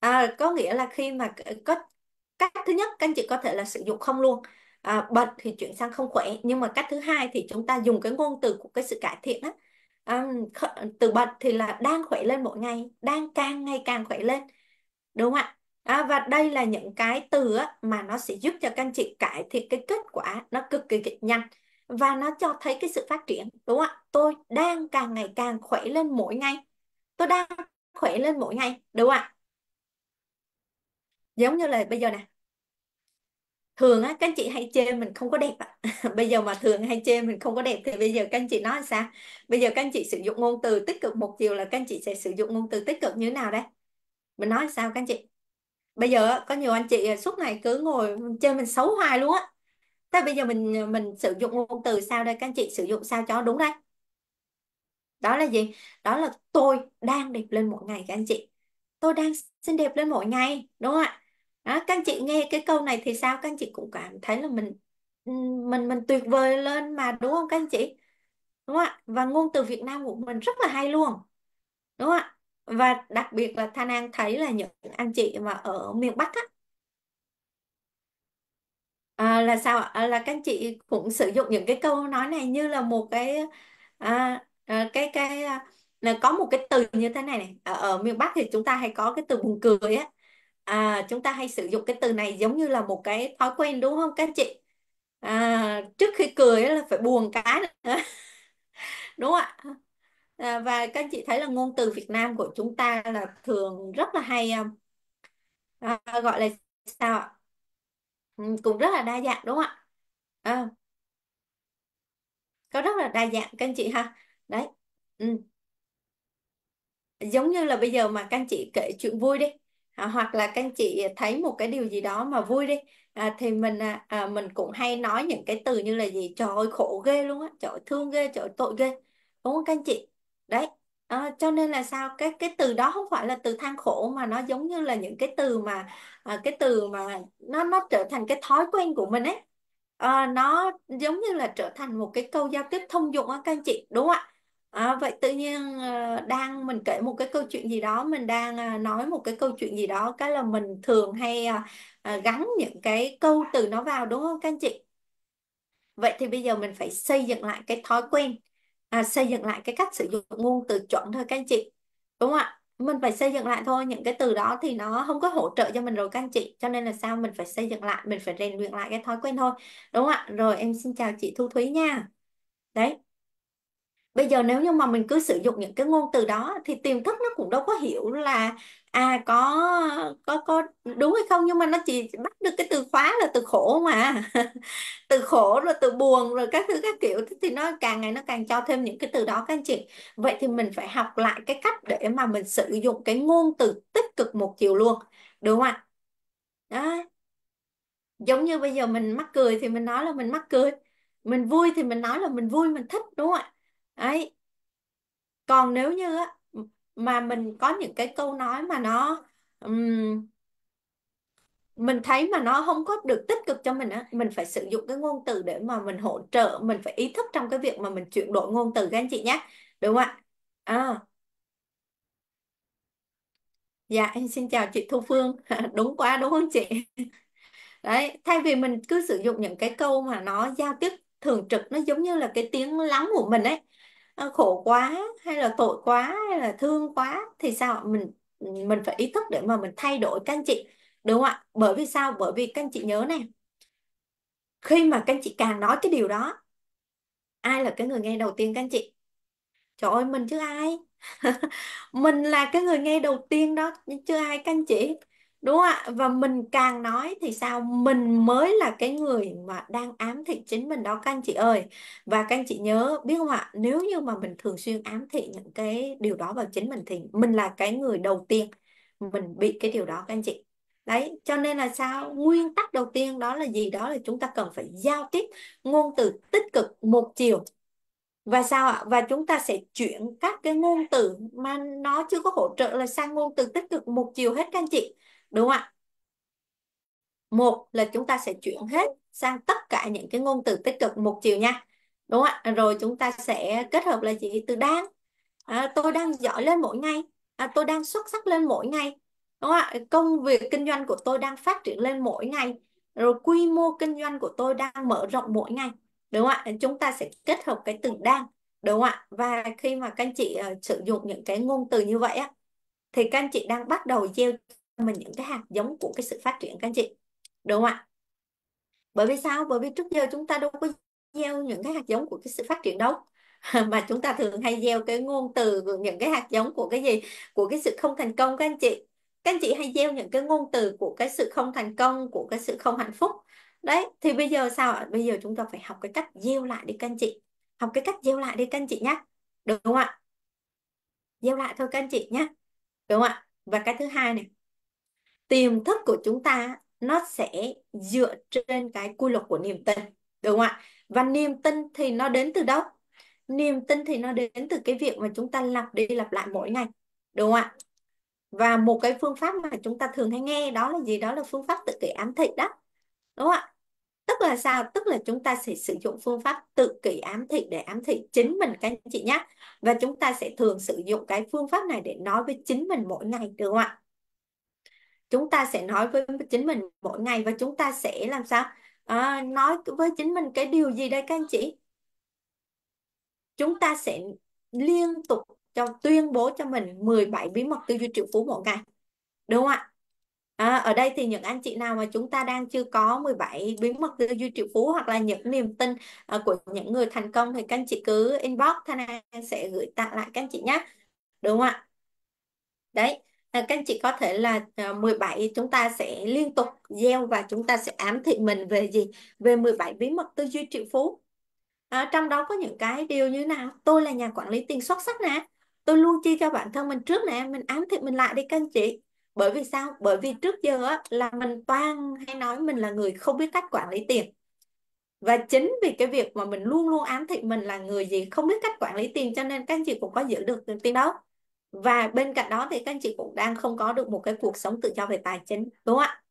à, có nghĩa là khi mà có cách thứ nhất các anh chị có thể là sử dụng không luôn à, bệnh thì chuyển sang không khỏe nhưng mà cách thứ hai thì chúng ta dùng cái ngôn từ của cái sự cải thiện á à, từ bận thì là đang khỏe lên mỗi ngày đang càng ngày càng khỏe lên đúng không ạ à, và đây là những cái từ á, mà nó sẽ giúp cho các anh chị cải thiện cái kết quả nó cực kỳ nhanh và nó cho thấy cái sự phát triển đúng không ạ tôi đang càng ngày càng khỏe lên mỗi ngày tôi đang khỏe lên mỗi ngày đúng không ạ giống như là bây giờ nè thường á các anh chị hay chê mình không có đẹp bây giờ mà thường hay chê mình không có đẹp thì bây giờ các anh chị nói sao bây giờ các anh chị sử dụng ngôn từ tích cực một chiều là các anh chị sẽ sử dụng ngôn từ tích cực như thế nào đây mình nói sao các anh chị bây giờ có nhiều anh chị à, suốt ngày cứ ngồi chê mình xấu hoài luôn á thế bây giờ mình à, mình sử dụng ngôn từ sao đây các anh chị sử dụng sao cho đúng đây đó là gì đó là tôi đang đẹp lên mỗi ngày các anh chị tôi đang xinh đẹp lên mỗi ngày đúng không ạ đó, các anh chị nghe cái câu này thì sao các anh chị cũng cảm thấy là mình mình mình tuyệt vời lên mà đúng không các anh chị đúng không ạ và ngôn từ Việt Nam của mình rất là hay luôn đúng không ạ và đặc biệt là Thanh An thấy là những anh chị mà ở miền Bắc á, à, là sao ạ? À, là các anh chị cũng sử dụng những cái câu nói này như là một cái à, à, cái cái à, là có một cái từ như thế này này ở, ở miền Bắc thì chúng ta hay có cái từ buồn cười á à chúng ta hay sử dụng cái từ này giống như là một cái thói quen đúng không các chị à, trước khi cười là phải buồn cái nữa. đúng không ạ à, và các chị thấy là ngôn từ Việt Nam của chúng ta là thường rất là hay um, à, gọi là sao ạ ừ, cũng rất là đa dạng đúng không ạ à, có rất là đa dạng các chị ha đấy ừ. giống như là bây giờ mà các chị kể chuyện vui đi Ờ, hoặc là các anh chị thấy một cái điều gì đó mà vui đi à, thì mình à, à, mình cũng hay nói những cái từ như là gì trời ơi khổ ghê luôn á trời ơi, thương ghê trời ơi, tội ghê đúng không các anh chị đấy à, cho nên là sao cái cái từ đó không phải là từ than khổ mà nó giống như là những cái từ mà à, cái từ mà nó nó trở thành cái thói quen của mình ấy à, nó giống như là trở thành một cái câu giao tiếp thông dụng á các anh chị đúng không ạ À, vậy tự nhiên ờ, đang mình kể một cái câu chuyện gì đó mình đang ờ, nói một cái câu chuyện gì đó cái là mình thường hay ờ, gắn những cái câu từ nó vào đúng không các anh chị? Vậy thì bây giờ mình phải xây dựng lại cái thói quen, à, xây dựng lại cái cách sử dụng ngôn từ chuẩn thôi các anh chị. Đúng không ạ? Mình phải xây dựng lại thôi, những cái từ đó thì nó không có hỗ trợ cho mình rồi các anh chị. Cho nên là sao mình phải xây dựng lại, mình phải rèn luyện lại cái thói quen thôi. Đúng không ạ? Rồi em xin chào chị Thu Thúy nha. Đấy bây giờ nếu như mà mình cứ sử dụng những cái ngôn từ đó thì tiềm thức nó cũng đâu có hiểu là à có có có đúng hay không nhưng mà nó chỉ bắt được cái từ khóa là từ khổ mà từ khổ rồi từ buồn rồi các thứ các kiểu thì nó càng ngày nó càng cho thêm những cái từ đó các anh chị vậy thì mình phải học lại cái cách để mà mình sử dụng cái ngôn từ tích cực một chiều luôn đúng không ạ đó giống như bây giờ mình mắc cười thì mình nói là mình mắc cười mình vui thì mình nói là mình vui mình thích đúng không ạ ấy còn nếu như á, mà mình có những cái câu nói mà nó ừm, mình thấy mà nó không có được tích cực cho mình á mình phải sử dụng cái ngôn từ để mà mình hỗ trợ mình phải ý thức trong cái việc mà mình chuyển đổi ngôn từ các anh chị nhé đúng không ạ à, dạ em xin chào chị Thu Phương đúng quá đúng không chị đấy thay vì mình cứ sử dụng những cái câu mà nó giao tiếp thường trực nó giống như là cái tiếng lóng của mình ấy Ờ, khổ quá hay là tội quá hay là thương quá thì sao mình mình phải ý thức để mà mình thay đổi các anh chị đúng không ạ bởi vì sao bởi vì các anh chị nhớ này khi mà các anh chị càng nói cái điều đó ai là cái người nghe đầu tiên các anh chị trời ơi mình chứ ai mình là cái người nghe đầu tiên đó chứ ai các anh chị đúng ạ và mình càng nói thì sao mình mới là cái người mà đang ám thị chính mình đó các anh chị ơi và các anh chị nhớ biết không ạ nếu như mà mình thường xuyên ám thị những cái điều đó vào chính mình thì mình là cái người đầu tiên mình bị cái điều đó các anh chị đấy cho nên là sao nguyên tắc đầu tiên đó là gì đó là chúng ta cần phải giao tiếp ngôn từ tích cực một chiều và sao ạ và chúng ta sẽ chuyển các cái ngôn từ mà nó chưa có hỗ trợ là sang ngôn từ tích cực một chiều hết các anh chị đúng không ạ một là chúng ta sẽ chuyển hết sang tất cả những cái ngôn từ tích cực một chiều nha đúng không ạ rồi chúng ta sẽ kết hợp là gì từ đang à, tôi đang giỏi lên mỗi ngày à, tôi đang xuất sắc lên mỗi ngày đúng không ạ công việc kinh doanh của tôi đang phát triển lên mỗi ngày rồi quy mô kinh doanh của tôi đang mở rộng mỗi ngày đúng không ạ chúng ta sẽ kết hợp cái từ đang đúng không ạ và khi mà các anh chị uh, sử dụng những cái ngôn từ như vậy á thì các anh chị đang bắt đầu gieo mình những cái hạt giống của cái sự phát triển các anh chị đúng không ạ bởi vì sao bởi vì trước giờ chúng ta đâu có gieo những cái hạt giống của cái sự phát triển đâu mà chúng ta thường hay gieo cái ngôn từ những cái hạt giống của cái gì của cái sự không thành công các anh chị các anh chị hay gieo những cái ngôn từ của cái sự không thành công của cái sự không hạnh phúc đấy thì bây giờ sao ạ bây giờ chúng ta phải học cái cách gieo lại đi các anh chị học cái cách gieo lại đi các anh chị nhé được không ạ gieo lại thôi các anh chị nhé đúng không ạ và cái thứ hai này tiềm thức của chúng ta nó sẽ dựa trên cái quy luật của niềm tin đúng không ạ và niềm tin thì nó đến từ đâu niềm tin thì nó đến từ cái việc mà chúng ta lặp đi lặp lại mỗi ngày đúng không ạ và một cái phương pháp mà chúng ta thường hay nghe đó là gì đó là phương pháp tự kỷ ám thị đó đúng không ạ tức là sao tức là chúng ta sẽ sử dụng phương pháp tự kỷ ám thị để ám thị chính mình các anh chị nhé và chúng ta sẽ thường sử dụng cái phương pháp này để nói với chính mình mỗi ngày được không ạ chúng ta sẽ nói với chính mình mỗi ngày và chúng ta sẽ làm sao à, nói với chính mình cái điều gì đây các anh chị chúng ta sẽ liên tục cho tuyên bố cho mình 17 bí mật tư duy triệu phú mỗi ngày đúng không ạ à, ở đây thì những anh chị nào mà chúng ta đang chưa có 17 bí mật tư duy triệu phú hoặc là những niềm tin à, của những người thành công thì các anh chị cứ inbox Thanh An sẽ gửi tặng lại các anh chị nhé đúng không ạ đấy À, các anh chị có thể là 17 ờ, chúng ta sẽ liên tục gieo và chúng ta sẽ ám thị mình về gì? Về 17 bí mật tư duy triệu phú. À, trong đó có những cái điều như nào? Tôi là nhà quản lý tiền xuất sắc nè. Tôi luôn chi cho bản thân mình trước nè, mình ám thị mình lại đi các anh chị. Bởi vì sao? Bởi vì trước giờ á, là mình toan hay nói mình là người không biết cách quản lý tiền. Và chính vì cái việc mà mình luôn luôn ám thị mình là người gì không biết cách quản lý tiền cho nên các anh chị cũng có giữ được tiền đâu và bên cạnh đó thì các anh chị cũng đang không có được một cái cuộc sống tự do về tài chính đúng không ạ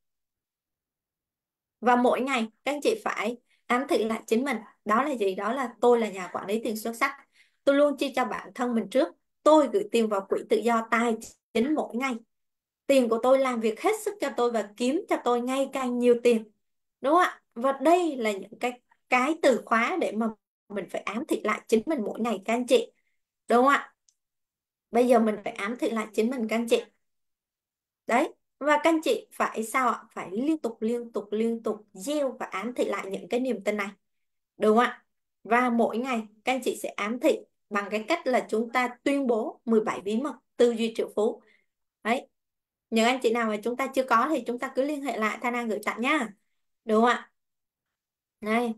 và mỗi ngày các anh chị phải ám thị lại chính mình đó là gì đó là tôi là nhà quản lý tiền xuất sắc tôi luôn chia cho bản thân mình trước tôi gửi tiền vào quỹ tự do tài chính mỗi ngày tiền của tôi làm việc hết sức cho tôi và kiếm cho tôi ngày càng nhiều tiền đúng không ạ và đây là những cái cái từ khóa để mà mình phải ám thị lại chính mình mỗi ngày các anh chị đúng không ạ bây giờ mình phải ám thị lại chính mình các anh chị đấy và các anh chị phải sao ạ phải liên tục liên tục liên tục gieo và ám thị lại những cái niềm tin này đúng không ạ và mỗi ngày các anh chị sẽ ám thị bằng cái cách là chúng ta tuyên bố 17 bí mật tư duy triệu phú đấy những anh chị nào mà chúng ta chưa có thì chúng ta cứ liên hệ lại Thanh An gửi tặng nha đúng không ạ đây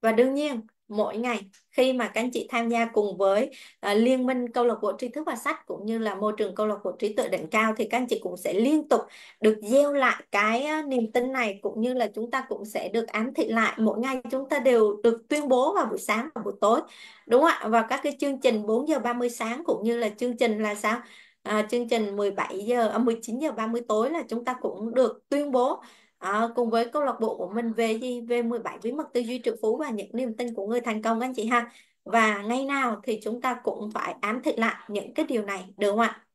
và đương nhiên mỗi ngày khi mà các anh chị tham gia cùng với uh, liên minh câu lạc bộ tri thức và sách cũng như là môi trường câu lạc bộ trí tuệ đỉnh cao thì các anh chị cũng sẽ liên tục được gieo lại cái uh, niềm tin này cũng như là chúng ta cũng sẽ được ám thị lại mỗi ngày chúng ta đều được tuyên bố vào buổi sáng và buổi tối đúng không ạ và các cái chương trình 4 giờ 30 sáng cũng như là chương trình là sao à, chương trình 17 giờ à, 19 giờ 30 tối là chúng ta cũng được tuyên bố à, cùng với câu lạc bộ của mình về gì về 17 bí mật tư duy triệu phú và những niềm tin của người thành công anh chị ha và ngày nào thì chúng ta cũng phải ám thị lại những cái điều này được không ạ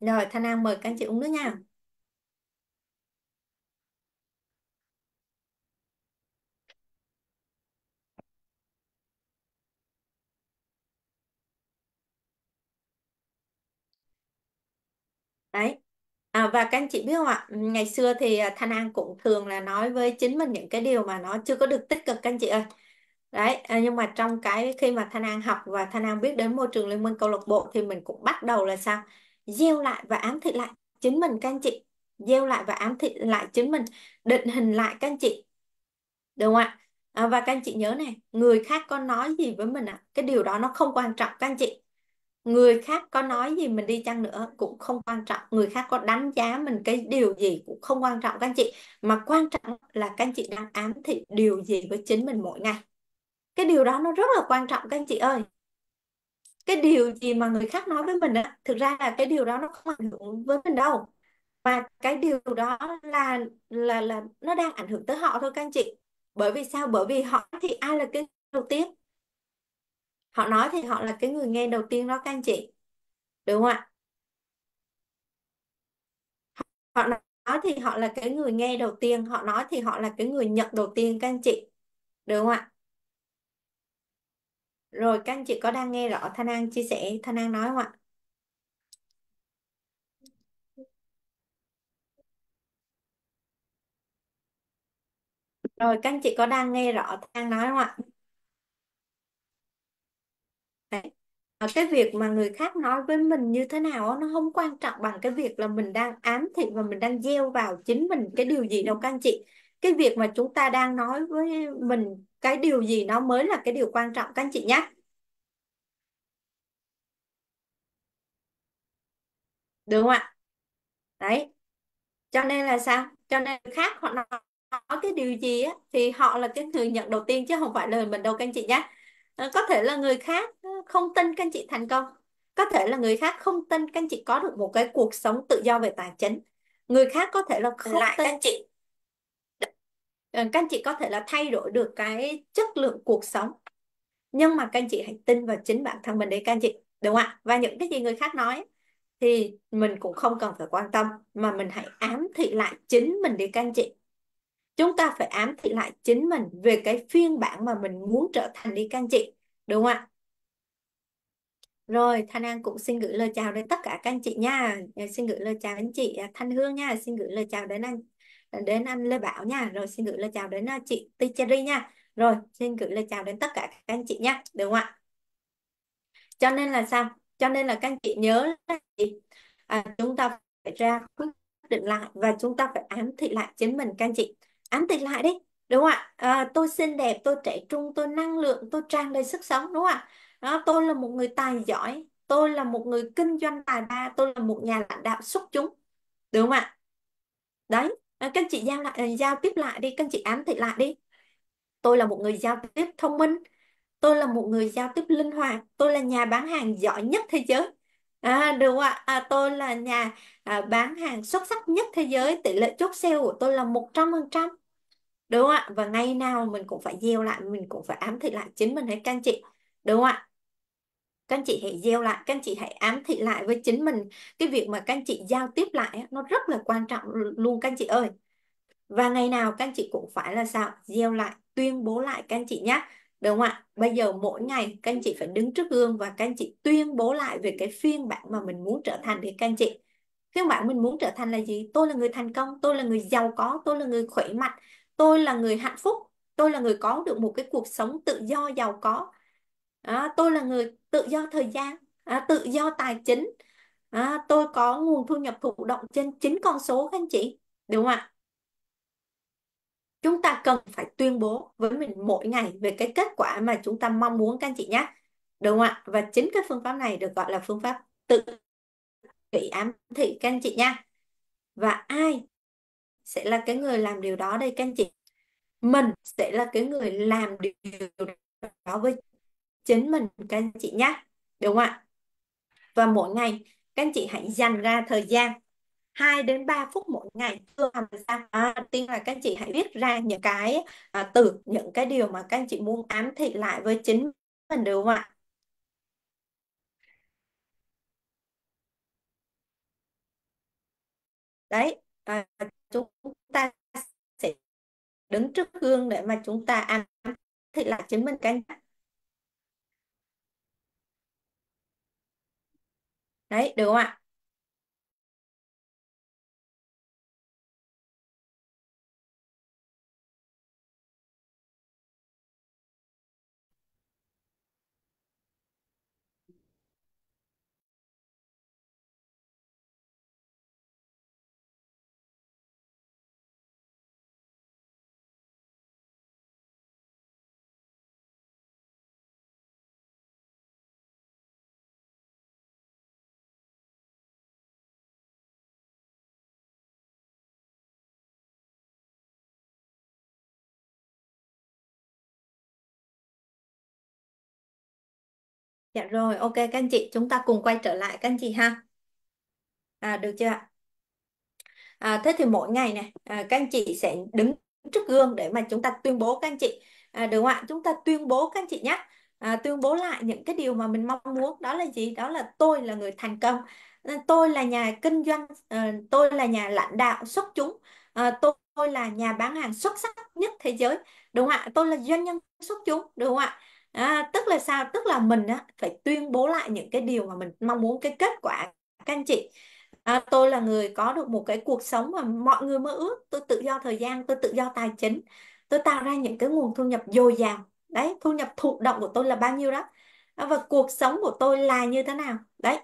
rồi Thanh An mời các anh chị uống nước nha đấy À, và các anh chị biết không ạ, ừ, ngày xưa thì à, Thanh An cũng thường là nói với chính mình những cái điều mà nó chưa có được tích cực các anh chị ơi. Đấy, à, nhưng mà trong cái khi mà Thanh An học và Thanh An biết đến môi trường liên minh câu lạc bộ thì mình cũng bắt đầu là sao? Gieo lại và ám thị lại chính mình các anh chị. Gieo lại và ám thị lại chính mình, định hình lại các anh chị. Đúng không ạ? À, và các anh chị nhớ này, người khác có nói gì với mình ạ? À? Cái điều đó nó không quan trọng các anh chị người khác có nói gì mình đi chăng nữa cũng không quan trọng người khác có đánh giá mình cái điều gì cũng không quan trọng các anh chị mà quan trọng là các anh chị đang ám thị điều gì với chính mình mỗi ngày cái điều đó nó rất là quan trọng các anh chị ơi cái điều gì mà người khác nói với mình á thực ra là cái điều đó nó không ảnh hưởng với mình đâu mà cái điều đó là là là nó đang ảnh hưởng tới họ thôi các anh chị bởi vì sao bởi vì họ thì ai là cái đầu tiên họ nói thì họ là cái người nghe đầu tiên đó các anh chị đúng không ạ họ nói thì họ là cái người nghe đầu tiên họ nói thì họ là cái người nhận đầu tiên các anh chị đúng không ạ rồi các anh chị có đang nghe rõ Thanh An chia sẻ Thanh An nói không ạ rồi các anh chị có đang nghe rõ Thanh An nói không ạ Đấy. Ờ, cái việc mà người khác nói với mình như thế nào á, nó không quan trọng bằng cái việc là mình đang ám thị và mình đang gieo vào chính mình cái điều gì đâu các anh chị cái việc mà chúng ta đang nói với mình cái điều gì nó mới là cái điều quan trọng các anh chị nhé được không ạ đấy cho nên là sao cho nên khác họ nói, cái điều gì á, thì họ là cái người nhận đầu tiên chứ không phải lời mình đâu các anh chị nhé Ờ, có thể là người khác ờ, không tin các anh chị thành công có thể là người khác không tin các anh chị có được một cái cuộc sống tự do về tài chính người khác có thể là không lại tin. các anh chị ờ, các anh chị có thể là thay đổi được cái chất lượng cuộc sống nhưng mà các anh chị hãy tin vào chính bản thân mình để các anh chị đúng không ạ và những cái gì người khác nói thì mình cũng không cần phải quan tâm mà mình hãy ám thị lại chính mình đi các anh chị chúng ta phải ám thị lại chính mình về cái phiên bản mà mình muốn trở thành đi các anh chị đúng không ạ rồi Thanh An cũng xin gửi lời chào đến tất cả các anh chị nha dạ, xin gửi lời chào đến chị à, Thanh Hương nha xin gửi lời chào đến anh đến anh Lê Bảo nha rồi xin gửi lời chào đến à, chị Ticheri nha rồi xin gửi lời chào đến tất cả các anh chị nha đúng không ạ cho nên là sao cho nên là các anh chị nhớ là gì à, chúng ta phải ra quyết định lại và chúng ta phải ám thị lại chính mình các anh chị ám tịch lại đi đúng không ạ à, tôi xinh đẹp tôi trẻ trung tôi năng lượng tôi tràn đầy sức sống đúng không ạ đó, tôi là một người tài giỏi tôi là một người kinh doanh tài ba tôi là một nhà lãnh đạo xuất chúng đúng không ạ đấy à, các anh chị giao lại giao tiếp lại đi các anh chị ám thị lại đi tôi là một người giao tiếp thông minh tôi là một người giao tiếp linh hoạt tôi là nhà bán hàng giỏi nhất thế giới À, đúng ạ, à, tôi là nhà à, bán hàng xuất sắc nhất thế giới, tỷ lệ chốt sale của tôi là 100%. Đúng ạ? Và ngày nào mình cũng phải gieo lại, mình cũng phải ám thị lại chính mình hay các anh chị. Đúng ạ? Các anh chị hãy gieo lại, các anh chị hãy ám thị lại với chính mình. Cái việc mà các anh chị giao tiếp lại nó rất là quan trọng luôn các anh chị ơi. Và ngày nào các anh chị cũng phải là sao? Gieo lại, tuyên bố lại các anh chị nhé. Được không ạ? Bây giờ mỗi ngày các anh chị phải đứng trước gương và các anh chị tuyên bố lại về cái phiên bản mà mình muốn trở thành để các anh chị. Phiên bản mình muốn trở thành là gì? Tôi là người thành công, tôi là người giàu có, tôi là người khỏe mạnh, tôi là người hạnh phúc, tôi là người có được một cái cuộc sống tự do giàu có. À, tôi là người tự do thời gian, à, tự do tài chính. À, tôi có nguồn thu nhập thụ động trên chính con số các anh chị. Đúng không ạ? chúng ta cần phải tuyên bố với mình mỗi ngày về cái kết quả mà chúng ta mong muốn các anh chị nhé đúng không ạ và chính cái phương pháp này được gọi là phương pháp tự kỷ ám thị các anh chị nha và ai sẽ là cái người làm điều đó đây các anh chị mình sẽ là cái người làm điều đó với chính mình các anh chị nhé đúng không ạ và mỗi ngày các anh chị hãy dành ra thời gian 2 đến 3 phút mỗi ngày chưa làm sao à, tin là các anh chị hãy viết ra những cái à, từ những cái điều mà các anh chị muốn ám thị lại với chính mình được không ạ đấy à, chúng ta sẽ đứng trước gương để mà chúng ta ám thị lại chính mình cái đấy được không ạ Dạ rồi, ok các anh chị, chúng ta cùng quay trở lại các anh chị ha. À, được chưa ạ? À, thế thì mỗi ngày này, à, các anh chị sẽ đứng trước gương để mà chúng ta tuyên bố các anh chị. À, được không ạ? Chúng ta tuyên bố các anh chị nhé. À, tuyên bố lại những cái điều mà mình mong muốn đó là gì? Đó là tôi là người thành công, à, tôi là nhà kinh doanh, à, tôi là nhà lãnh đạo xuất chúng, à, tôi tôi là nhà bán hàng xuất sắc nhất thế giới đúng không ạ tôi là doanh nhân xuất chúng đúng không ạ à, tức là sao tức là mình á, phải tuyên bố lại những cái điều mà mình mong muốn cái kết quả các anh chị à, tôi là người có được một cái cuộc sống mà mọi người mơ ước tôi tự do thời gian tôi tự do tài chính tôi tạo ra những cái nguồn thu nhập dồi dào đấy thu nhập thụ động của tôi là bao nhiêu đó à, và cuộc sống của tôi là như thế nào đấy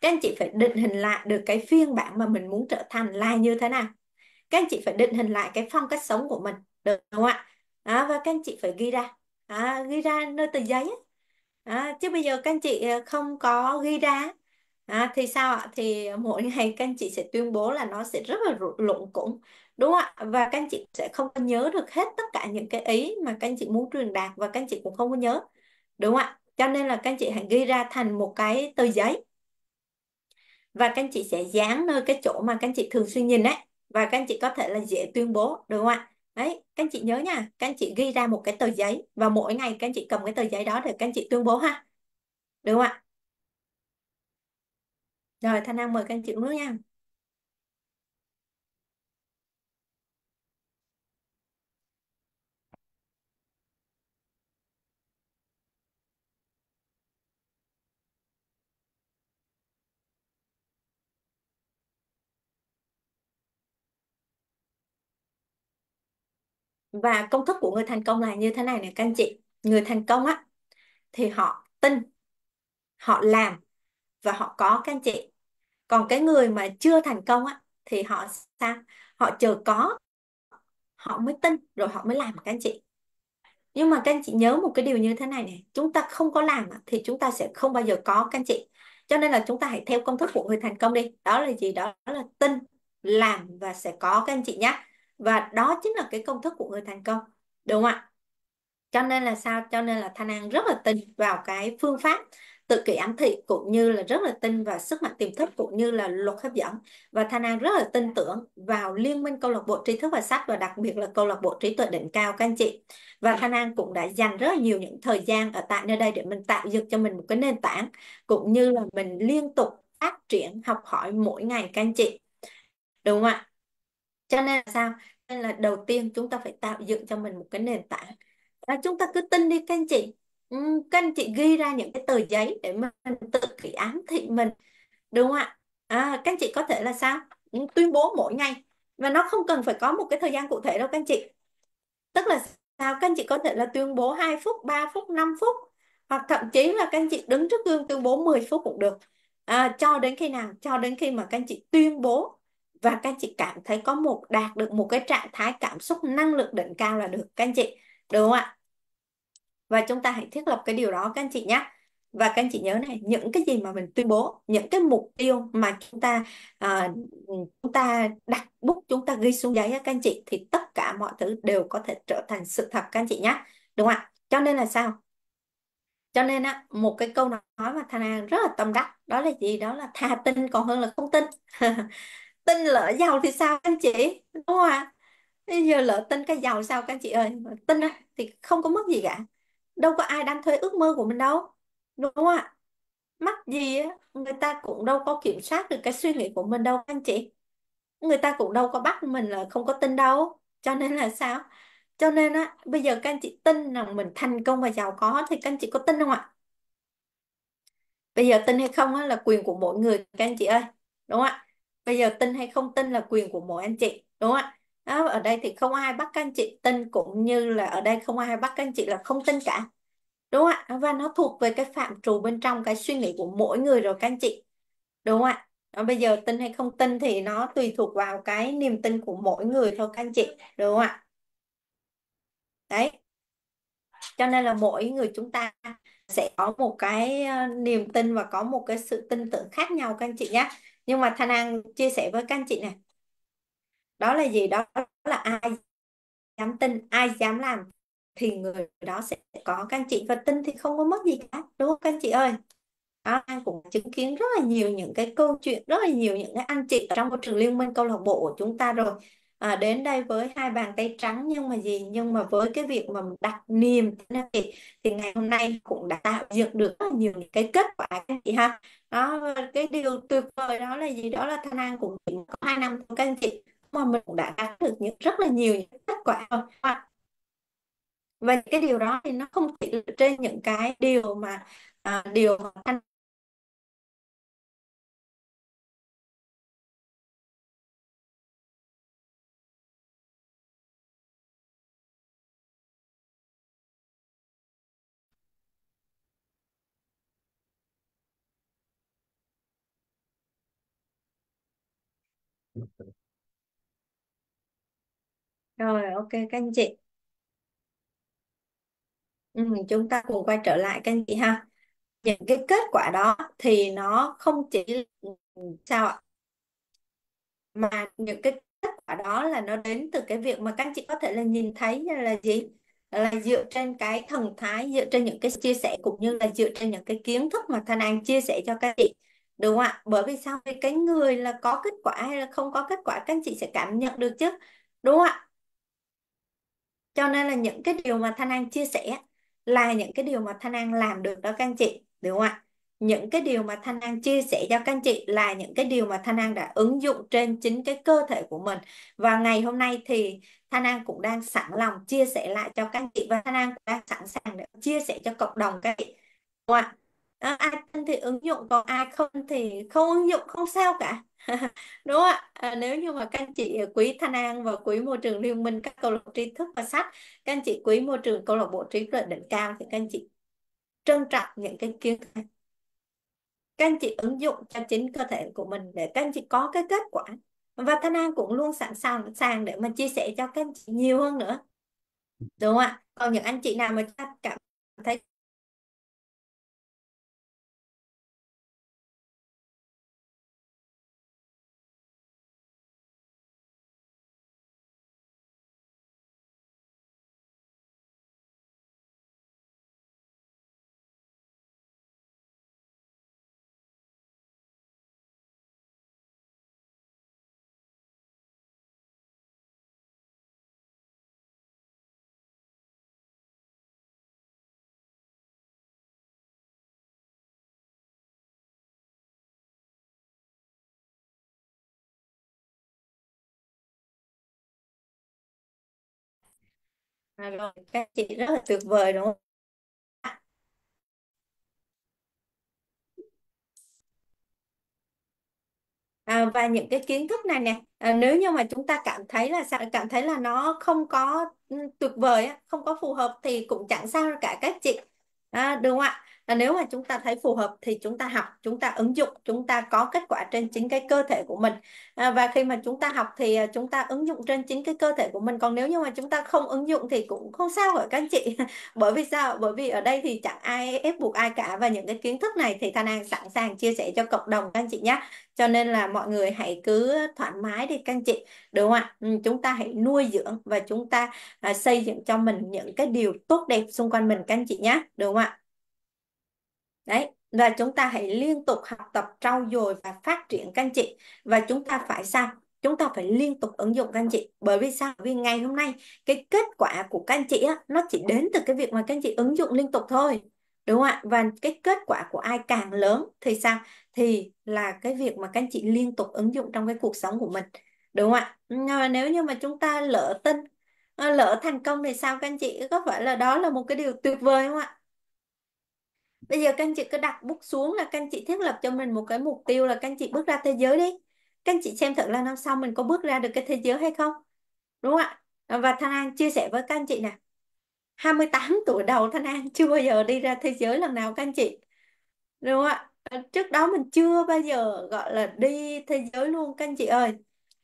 các anh chị phải định hình lại được cái phiên bản mà mình muốn trở thành là như thế nào các anh chị phải định hình lại cái phong cách sống của mình được không ạ à, và các anh chị phải ghi ra à, ghi ra nơi tờ giấy à, chứ bây giờ các anh chị à, không có ghi ra à, thì sao ạ thì mỗi ngày các anh chị sẽ tuyên bố là nó sẽ rất là ru- lụng củng đúng không ạ và các anh chị sẽ không có nhớ được hết tất cả những cái ý mà các anh chị muốn truyền đạt và các anh chị cũng không có nhớ đúng không ạ cho nên là các anh chị hãy ghi ra thành một cái tờ giấy và các anh chị sẽ dán nơi cái chỗ mà các anh chị thường xuyên nhìn ấy và các anh chị có thể là dễ tuyên bố đúng không ạ Đấy, các anh chị nhớ nha, các anh chị ghi ra một cái tờ giấy và mỗi ngày các anh chị cầm cái tờ giấy đó để các anh chị tuyên bố ha. Được không ạ? Rồi, Thanh An mời các anh chị uống nước nha. và công thức của người thành công là như thế này nè các anh chị người thành công á thì họ tin họ làm và họ có các anh chị còn cái người mà chưa thành công á thì họ sao họ chờ có họ mới tin rồi họ mới làm các anh chị nhưng mà các anh chị nhớ một cái điều như thế này nè chúng ta không có làm thì chúng ta sẽ không bao giờ có các anh chị cho nên là chúng ta hãy theo công thức của người thành công đi đó là gì đó là tin làm và sẽ có các anh chị nhé và đó chính là cái công thức của người thành công đúng không ạ cho nên là sao cho nên là thanh an rất là tin vào cái phương pháp tự kỷ ám thị cũng như là rất là tin vào sức mạnh tiềm thức cũng như là luật hấp dẫn và thanh an rất là tin tưởng vào liên minh câu lạc bộ tri thức và sách và đặc biệt là câu lạc bộ trí tuệ đỉnh cao các anh chị và thanh an cũng đã dành rất là nhiều những thời gian ở tại nơi đây để mình tạo dựng cho mình một cái nền tảng cũng như là mình liên tục phát triển học hỏi mỗi ngày các anh chị đúng không ạ cho nên là sao nên là đầu tiên chúng ta phải tạo dựng cho mình một cái nền tảng à, chúng ta cứ tin đi các anh chị ừ, các anh chị ghi ra những cái tờ giấy để mình tự kỷ ám thị mình đúng không ạ à, các anh chị có thể là sao ừ, tuyên bố mỗi ngày và nó không cần phải có một cái thời gian cụ thể đâu các anh chị tức là sao các anh chị có thể là tuyên bố 2 phút 3 phút 5 phút hoặc thậm chí là các anh chị đứng trước gương tuyên bố 10 phút cũng được à, cho đến khi nào cho đến khi mà các anh chị tuyên bố và các chị cảm thấy có một đạt được một cái trạng thái cảm xúc năng lượng đỉnh cao là được các anh chị đúng không ạ và chúng ta hãy thiết lập cái điều đó các anh chị nhé và các anh chị nhớ này những cái gì mà mình tuyên bố những cái mục tiêu mà chúng ta à, chúng ta đặt bút chúng ta ghi xuống giấy các anh chị thì tất cả mọi thứ đều có thể trở thành sự thật các anh chị nhé đúng không ạ cho nên là sao cho nên á một cái câu nói mà Thanh An rất là tâm đắc đó là gì đó là thà tin còn hơn là không tin tin lỡ giàu thì sao anh chị đúng không ạ bây giờ lỡ tin cái giàu sao các anh chị ơi tin thì không có mất gì cả đâu có ai đam thuê ước mơ của mình đâu đúng không ạ mắc gì á, người ta cũng đâu có kiểm soát được cái suy nghĩ của mình đâu các anh chị người ta cũng đâu có bắt mình là không có tin đâu cho nên là sao cho nên á bây giờ các anh chị tin rằng mình thành công và giàu có thì các anh chị có tin không ạ bây giờ tin hay không á, là quyền của mỗi người các anh chị ơi đúng không ạ bây giờ tin hay không tin là quyền của mỗi anh chị đúng không ạ ở đây thì không ai bắt các anh chị tin cũng như là ở đây không ai bắt các anh chị là không tin cả đúng không ạ và nó thuộc về cái phạm trù bên trong cái suy nghĩ của mỗi người rồi các anh chị đúng không ạ bây giờ tin hay không tin thì nó tùy thuộc vào cái niềm tin của mỗi người thôi các anh chị đúng không ạ đấy cho nên là mỗi người chúng ta sẽ có một cái ờ, niềm tin và có một cái sự tin tưởng khác nhau các anh chị nhé nhưng mà Thanh An chia sẻ với các anh chị này đó là gì đó là ai dám tin ai dám làm thì người đó sẽ có các anh chị và tin thì không có mất gì cả đúng không các anh chị ơi đó, An cũng chứng kiến rất là nhiều những cái câu chuyện rất là nhiều những cái anh chị ở trong môi trường liên minh câu lạc bộ của chúng ta rồi à, đến đây với hai bàn tay trắng nhưng mà gì nhưng mà với cái việc mà đặt niềm thế này thì, thì ngày hôm nay cũng đã tạo dựng được rất nhiều những cái kết quả các chị ha đó cái điều tuyệt vời đó là gì đó là thanh an cũng chỉ có hai năm thôi các anh chị mà mình cũng đã đạt được những rất là nhiều những kết quả rồi và cái điều đó thì nó không chỉ trên những cái điều mà à, điều mà thanh Rồi, ok các anh chị. Ừ, chúng ta cùng quay trở lại các anh chị ha. Những cái kết quả đó thì nó không chỉ sao ạ? Mà những cái kết quả đó là nó đến từ cái việc mà các anh chị có thể là nhìn thấy là gì? Là dựa trên cái thần thái, dựa trên những cái chia sẻ cũng như là dựa trên những cái kiến thức mà Thanh An chia sẻ cho các chị. Đúng ạ? Bởi vì sao? Vì cái người là có kết quả hay là không có kết quả các anh chị sẽ cảm nhận được chứ. Đúng ạ? Cho nên là những cái điều mà Thanh An chia sẻ là những cái điều mà Thanh An làm được đó các anh chị. Đúng ạ? Những cái điều mà Thanh An chia sẻ cho các anh chị là những cái điều mà Thanh An đã ứng dụng trên chính cái cơ thể của mình. Và ngày hôm nay thì Thanh An cũng đang sẵn lòng chia sẻ lại cho các anh chị và Thanh An cũng đang sẵn sàng để chia sẻ cho cộng đồng các anh chị. Đúng ạ? à, ai tin thì ứng dụng còn ai không thì không ứng dụng không sao cả đúng không ạ à, nếu như mà các anh chị quý Thanh An và quý môi trường liên minh các câu lạc bộ tri thức và sách các anh chị quý môi trường câu lạc bộ trí tuệ đỉnh cao thì các anh chị trân trọng những cái kiến thức các anh chị ứng dụng cho chính cơ thể của mình để các anh chị có cái kết quả và Thanh An cũng luôn sẵn sàng sàng để mà chia sẻ cho các anh chị nhiều hơn nữa đúng không ạ còn những anh chị nào mà cảm thấy À, rồi các chị rất là tuyệt vời đúng không? À, và những cái kiến thức này nè à, nếu như mà chúng ta cảm thấy là cảm thấy là nó không có ừ, tuyệt vời không có phù hợp thì cũng chẳng sao cả các chị à, đúng không ạ là nếu mà chúng ta thấy phù hợp thì chúng ta học chúng ta ứng dụng chúng ta có kết quả trên chính cái cơ thể của mình à, và khi mà chúng ta học thì à, chúng ta ứng dụng trên chính cái cơ thể của mình còn nếu như mà chúng ta không ứng dụng thì cũng không sao cả các anh chị bởi vì sao bởi vì ở đây thì chẳng ai ép buộc ai cả và những cái kiến thức này thì Thanh An sẵn sàng chia sẻ cho cộng đồng các anh chị nhé cho nên là mọi người hãy cứ thoải mái đi các anh chị đúng không ạ ừ, chúng ta hãy nuôi dưỡng và chúng ta à, xây dựng cho mình những cái điều tốt đẹp xung quanh mình các anh chị nhé đúng không ạ Đấy, và chúng ta hãy liên tục học tập trau dồi và phát triển các anh chị. Và chúng ta phải sao? Chúng ta phải liên tục ứng dụng các anh chị. Bởi vì sao? Vì ngày hôm nay cái kết quả của các anh chị á, nó chỉ đến từ cái việc mà các anh chị ứng dụng liên tục thôi. Đúng không ạ? Và cái kết quả của ai càng lớn thì sao? Thì là cái việc mà các anh chị liên tục ứng dụng trong cái cuộc sống của mình. Đúng không ạ? Nhưng nếu như mà chúng ta lỡ tin, ờ, lỡ thành công thì sao các anh chị? Có phải là đó là một cái điều tuyệt vời không ạ? bây giờ các anh chị cứ đặt bút xuống là các anh chị thiết lập cho mình một cái mục tiêu là các anh chị bước ra thế giới đi các anh chị xem thử là năm sau mình có bước ra được cái thế giới hay không đúng không ạ và Thanh An chia sẻ với các anh chị nè 28 tuổi đầu Thanh An chưa bao giờ đi ra thế giới lần nào các anh chị đúng không ạ trước đó mình chưa bao giờ gọi là đi thế giới luôn các anh chị ơi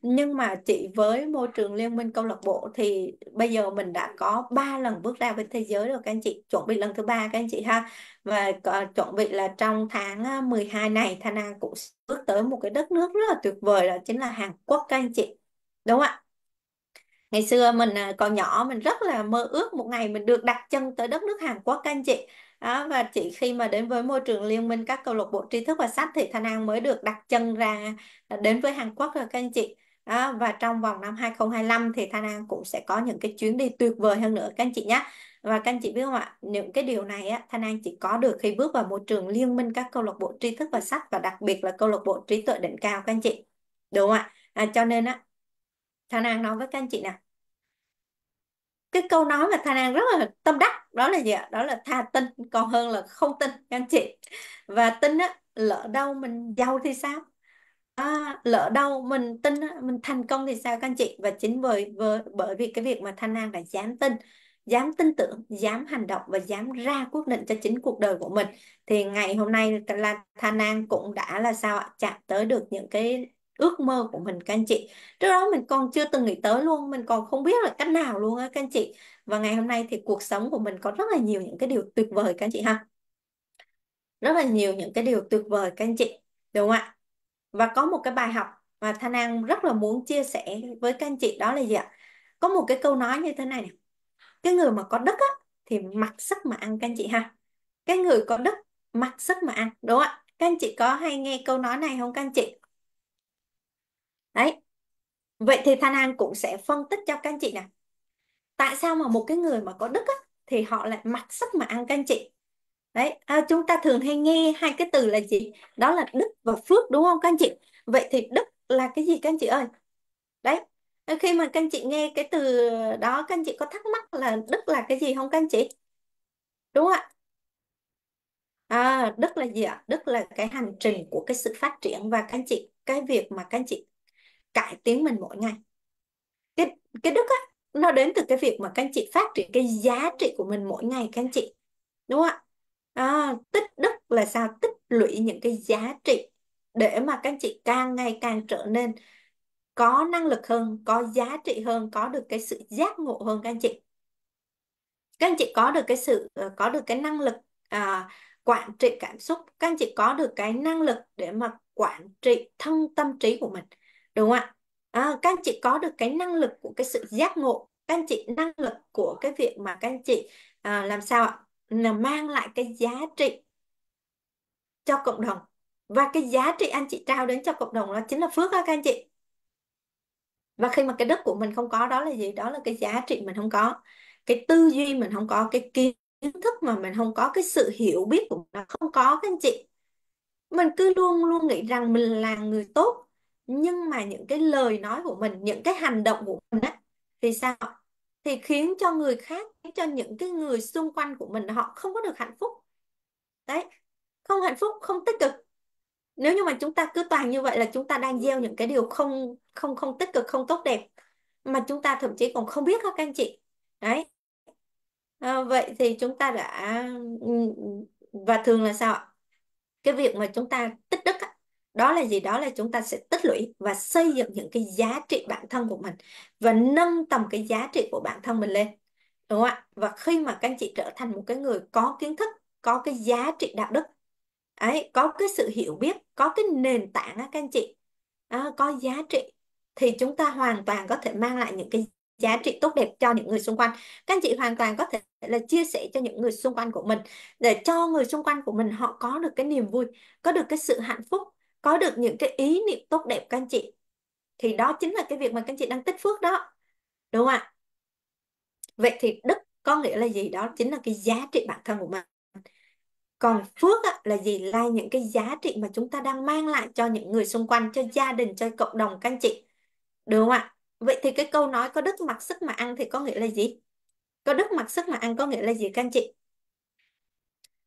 nhưng mà chị với môi trường liên minh câu lạc bộ thì bây giờ mình đã có 3 lần bước ra với thế giới rồi các anh chị chuẩn bị lần thứ ba các anh chị ha và uh, chuẩn bị là trong tháng 12 ờ, này Thanh An cũng bước tới một cái đất nước rất là tuyệt vời đó chính là Hàn Quốc các anh chị đúng không ạ ngày xưa mình ờ, còn nhỏ mình rất là mơ ước một ngày mình được đặt chân tới đất nước Hàn Quốc các anh chị đó, và chỉ khi mà đến với môi trường liên minh các câu lạc bộ tri thức và sách thì Thanh An mới được đặt chân ra đến với Hàn Quốc rồi các anh chị đó, và trong vòng năm 2025 thì Thanh An cũng sẽ có những cái chuyến đi tuyệt vời hơn nữa các anh chị nhé và các anh chị biết không ạ những cái điều này á, Thanh An chỉ có được khi bước vào môi trường liên minh các câu lạc bộ tri thức và sách và đặc biệt là câu lạc bộ trí tuệ đỉnh cao các anh chị đúng không ạ à, cho nên á Thanh An nói với các anh chị nè cái câu nói mà Thanh An rất là tâm đắc đó là gì ạ đó là tha tin còn hơn là không tin các anh chị và tin á lỡ đâu mình giàu thì sao à, lỡ đâu mình tin mình thành công thì sao các anh chị và chính bởi bởi, bởi vì cái việc mà thanh an đã dám tin dám tin tưởng dám hành động và dám ra quyết định cho chính cuộc đời của mình thì ngày hôm nay là thanh an cũng đã là sao ạ chạm tới được những cái ước mơ của mình các anh chị trước đó mình còn chưa từng nghĩ tới luôn mình còn không biết là cách nào luôn á các anh chị và ngày hôm nay thì cuộc sống của mình có rất là nhiều những cái điều tuyệt vời các anh chị ha rất là nhiều những cái điều tuyệt vời các anh chị đúng không ạ và có một cái bài học mà Thanh An rất là muốn chia sẻ với các anh chị đó là gì ạ? Có một cái câu nói như thế này này. Cái người mà có đức á, thì mặc sức mà ăn các anh chị ha. Cái người có đức mặc sức mà ăn đúng không ạ? Các anh chị có hay nghe câu nói này không các anh chị? Đấy. Vậy thì Thanh An cũng sẽ phân tích cho các anh chị nè. Tại sao mà một cái người mà có đức á, thì họ lại mặc sức mà ăn các anh chị? đấy à, chúng ta thường hay nghe hai cái từ là gì đó là đức và phước đúng không các anh chị vậy thì đức là cái gì các anh chị ơi đấy à, khi mà các anh chị nghe cái từ đó các anh chị có thắc mắc là đức là cái gì không các anh chị đúng không ạ à, đức là gì ạ đức là cái hành trình của cái sự phát triển và các anh chị cái việc mà các anh chị cải tiến mình mỗi ngày cái cái đức á nó đến từ cái việc mà các anh chị phát triển cái giá trị của mình mỗi ngày các anh chị đúng không ạ à, tích đức là sao tích lũy những cái giá trị để mà các anh chị càng ngày càng trở nên có năng lực hơn có giá trị hơn có được cái sự giác ngộ hơn các anh chị các anh chị có được cái sự ờ, có được cái năng lực à, quản trị cảm xúc các anh chị có được cái năng lực để mà quản trị thân tâm trí của mình đúng không ạ à, các anh chị có được cái năng lực của cái sự giác ngộ các anh chị năng lực của cái việc mà các anh chị à, làm sao ạ là mang lại cái giá trị cho cộng đồng và cái giá trị anh chị trao đến cho cộng đồng đó chính là phước đó các anh chị và khi mà cái đất của mình không có đó là gì đó là cái giá trị mình không có cái tư duy mình không có cái kiến thức mà mình không có cái sự hiểu biết của nó không có các anh chị mình cứ luôn luôn nghĩ rằng mình là người tốt nhưng mà những cái lời nói của mình những cái hành động của mình á thì sao thì khiến cho người khác khiến cho những cái người xung quanh của mình họ không có được hạnh phúc đấy không hạnh phúc không tích cực nếu như mà chúng ta cứ toàn như vậy là chúng ta đang gieo những cái điều không không không tích cực không tốt đẹp mà chúng ta thậm chí còn không biết các anh chị đấy à, vậy thì chúng ta đã và thường là sao cái việc mà chúng ta tích đức đó là gì đó là chúng ta sẽ tích lũy và xây dựng những cái giá trị bản thân của mình và nâng tầm cái giá trị của bản thân mình lên đúng không ạ và khi mà các anh chị trở thành một cái người có kiến thức có cái giá trị đạo đức ấy có cái sự hiểu biết có cái nền tảng á, các anh chị à, có giá trị thì chúng ta hoàn toàn có thể mang lại những cái giá trị tốt đẹp cho những người xung quanh các anh chị hoàn toàn có thể là chia sẻ cho những người xung quanh của mình để cho người xung quanh của mình họ có được cái niềm vui có được cái sự hạnh phúc có được những cái ý niệm tốt đẹp các anh chị thì đó chính là cái việc mà các anh chị đang tích phước đó đúng không ạ vậy thì đức có nghĩa là gì đó chính là cái giá trị bản thân của mình còn phước á, là gì là những cái giá trị mà chúng ta đang mang lại cho những người xung quanh cho gia đình cho cộng đồng các anh chị đúng không ạ vậy thì cái câu nói có đức mặc sức mà ăn thì có nghĩa là gì có đức mặc sức mà ăn có nghĩa là gì các anh chị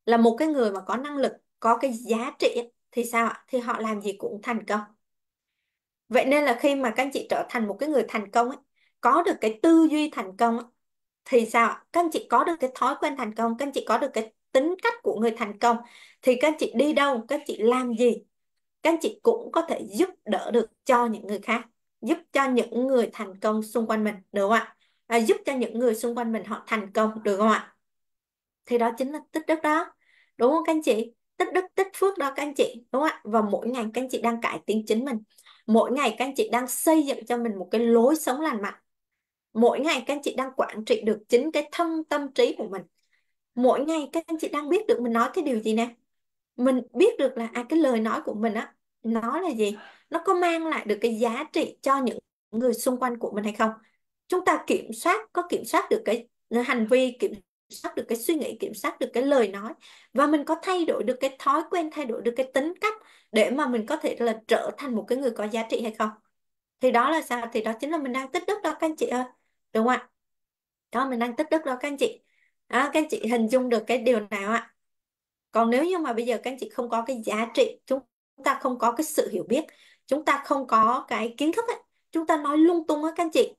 là một cái người mà có năng lực có cái giá trị thì sao thì họ làm gì cũng thành công vậy nên là khi mà các anh chị trở thành một cái người thành công ấy, có được cái tư duy thành công ấy, thì sao các anh chị có được cái thói quen thành công các anh chị có được cái tính cách của người thành công thì các anh chị đi đâu các anh chị làm gì các anh chị cũng có thể giúp đỡ được cho những người khác giúp cho những người thành công xung quanh mình được không ạ à, giúp cho những người xung quanh mình họ thành công được không ạ thì đó chính là tích đức đó đúng không các anh chị tích đức tích phước đó các anh chị đúng không ạ và mỗi ngày các anh chị đang cải tiến chính mình mỗi ngày các anh chị đang xây dựng cho mình một cái lối sống lành mạnh mỗi ngày các anh chị đang quản trị được chính cái thân tâm trí của mình mỗi ngày các anh chị đang biết được mình nói cái điều gì nè mình biết được là à, cái lời nói của mình á nó là gì nó có mang lại được cái giá trị cho những người xung quanh của mình hay không chúng ta kiểm soát có kiểm soát được cái hành vi kiểm soát được cái suy nghĩ kiểm soát được cái lời nói và mình có thay đổi được cái thói quen thay đổi được cái tính cách để mà mình có thể là trở thành một cái người có giá trị hay không thì đó là sao thì đó chính là mình đang tích đức đó các anh chị ơi đúng không ạ đó mình đang tích đức đó các anh chị à, các anh chị hình dung được cái điều nào ạ còn nếu như mà bây giờ các anh chị không có cái giá trị chúng ta không có cái sự hiểu biết chúng ta không có cái kiến thức ấy, chúng ta nói lung tung á các anh chị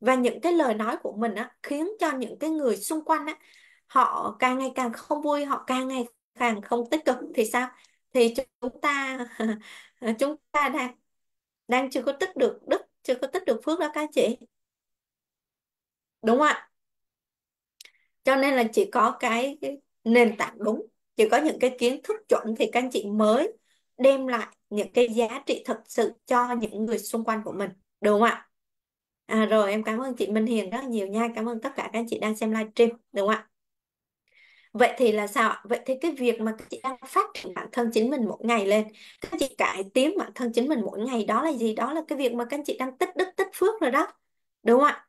và những cái lời nói của mình á khiến cho những cái người xung quanh á họ càng ngày càng không vui họ càng ngày càng không tích cực thì sao thì chúng ta chúng ta đang đang chưa có tích được đức chưa có tích được phước đó các chị đúng ạ cho nên là chỉ có cái, cái nền tảng đúng chỉ có những cái kiến thức chuẩn thì các anh chị mới đem lại những cái giá trị thật sự cho những người xung quanh của mình đúng không ạ À, rồi em cảm ơn chị Minh Hiền rất nhiều nha. Cảm ơn tất cả các anh chị đang xem livestream đúng không ạ? Vậy thì là sao ạ? Vậy thì cái việc mà các chị đang phát triển bản thân chính mình mỗi ngày lên, các chị cải tiến bản thân chính mình mỗi ngày đó là gì? Đó là cái việc mà các anh chị đang tích đức tích phước rồi đó. Đúng không ạ?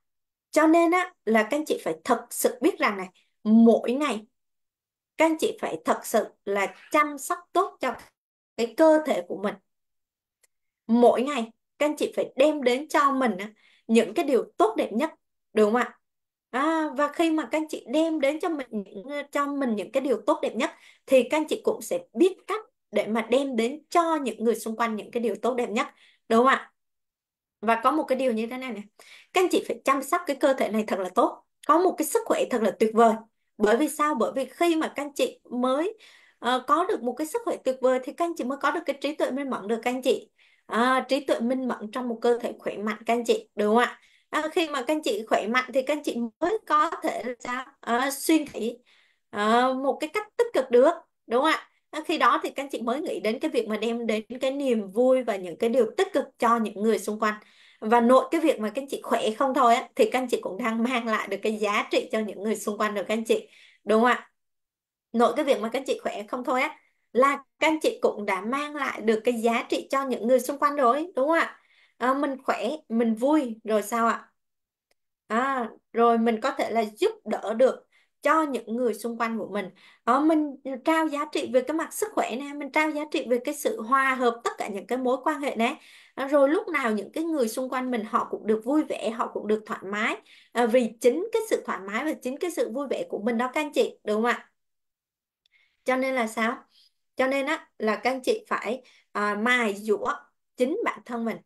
Cho nên á là các anh chị phải thật sự biết rằng này, mỗi ngày các anh chị phải thật sự là chăm sóc tốt cho cái cơ thể của mình. Mỗi ngày các anh chị phải đem đến cho mình những cái điều tốt đẹp nhất đúng không ạ à, và khi mà các anh chị đem đến cho mình cho mình những cái điều tốt đẹp nhất thì các anh chị cũng sẽ biết cách để mà đem đến cho những người xung quanh những cái điều tốt đẹp nhất đúng không ạ và có một cái điều như thế này này các anh chị phải chăm sóc cái cơ thể này thật là tốt có một cái sức khỏe thật là tuyệt vời bởi vì sao bởi vì khi mà các anh chị mới uh, có được một cái sức khỏe tuyệt vời thì các anh chị mới có được cái trí tuệ minh mẫn được các anh chị à, trí tuệ minh mẫn trong một cơ thể khỏe mạnh các anh chị đúng không ạ à, khi mà các anh chị khỏe mạnh thì các anh chị mới có thể là sao à, suy nghĩ à, một cái cách tích cực được đúng không ạ à, khi đó thì các anh chị mới nghĩ đến cái việc mà đem đến cái niềm vui và những cái điều tích cực cho những người xung quanh và nội cái việc mà các anh chị khỏe không thôi á, thì các anh chị cũng đang mang lại được cái giá trị cho những người xung quanh được các anh chị đúng không ạ nội cái việc mà các anh chị khỏe không thôi á là các anh chị cũng đã mang lại được cái giá trị cho những người xung quanh rồi đúng không ạ à, mình khỏe mình vui rồi sao ạ à, rồi mình có thể là giúp đỡ được cho những người xung quanh của mình à, mình trao giá trị về cái mặt sức khỏe nè mình trao giá trị về cái sự hòa hợp tất cả những cái mối quan hệ nè à, rồi lúc nào những cái người xung quanh mình họ cũng được vui vẻ họ cũng được thoải mái à, vì chính cái sự thoải mái và chính cái sự vui vẻ của mình đó các anh chị đúng không ạ cho nên là sao cho nên á là các anh chị phải à, mài dũa chính bản thân mình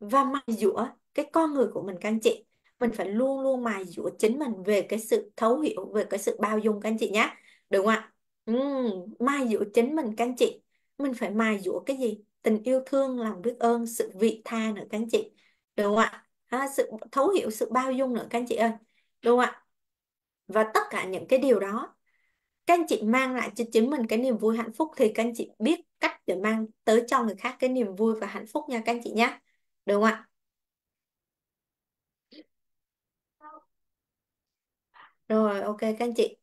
và mài dũa cái con người của mình các anh chị mình phải luôn luôn mài dũa chính mình về cái sự thấu hiểu về cái sự bao dung các anh chị nhé đúng không ạ uhm, mai dũa chính mình các anh chị mình phải mài dũa cái gì tình yêu thương lòng biết ơn sự vị tha nữa các anh chị đúng không ạ à, sự thấu hiểu sự bao dung nữa các anh chị ơi đúng không ạ và tất cả những cái điều đó các anh chị mang lại cho chính mình cái niềm vui hạnh phúc thì các anh chị biết cách để mang tới cho người khác cái niềm vui và hạnh phúc nha các anh chị nhé được không ạ rồi ok các anh chị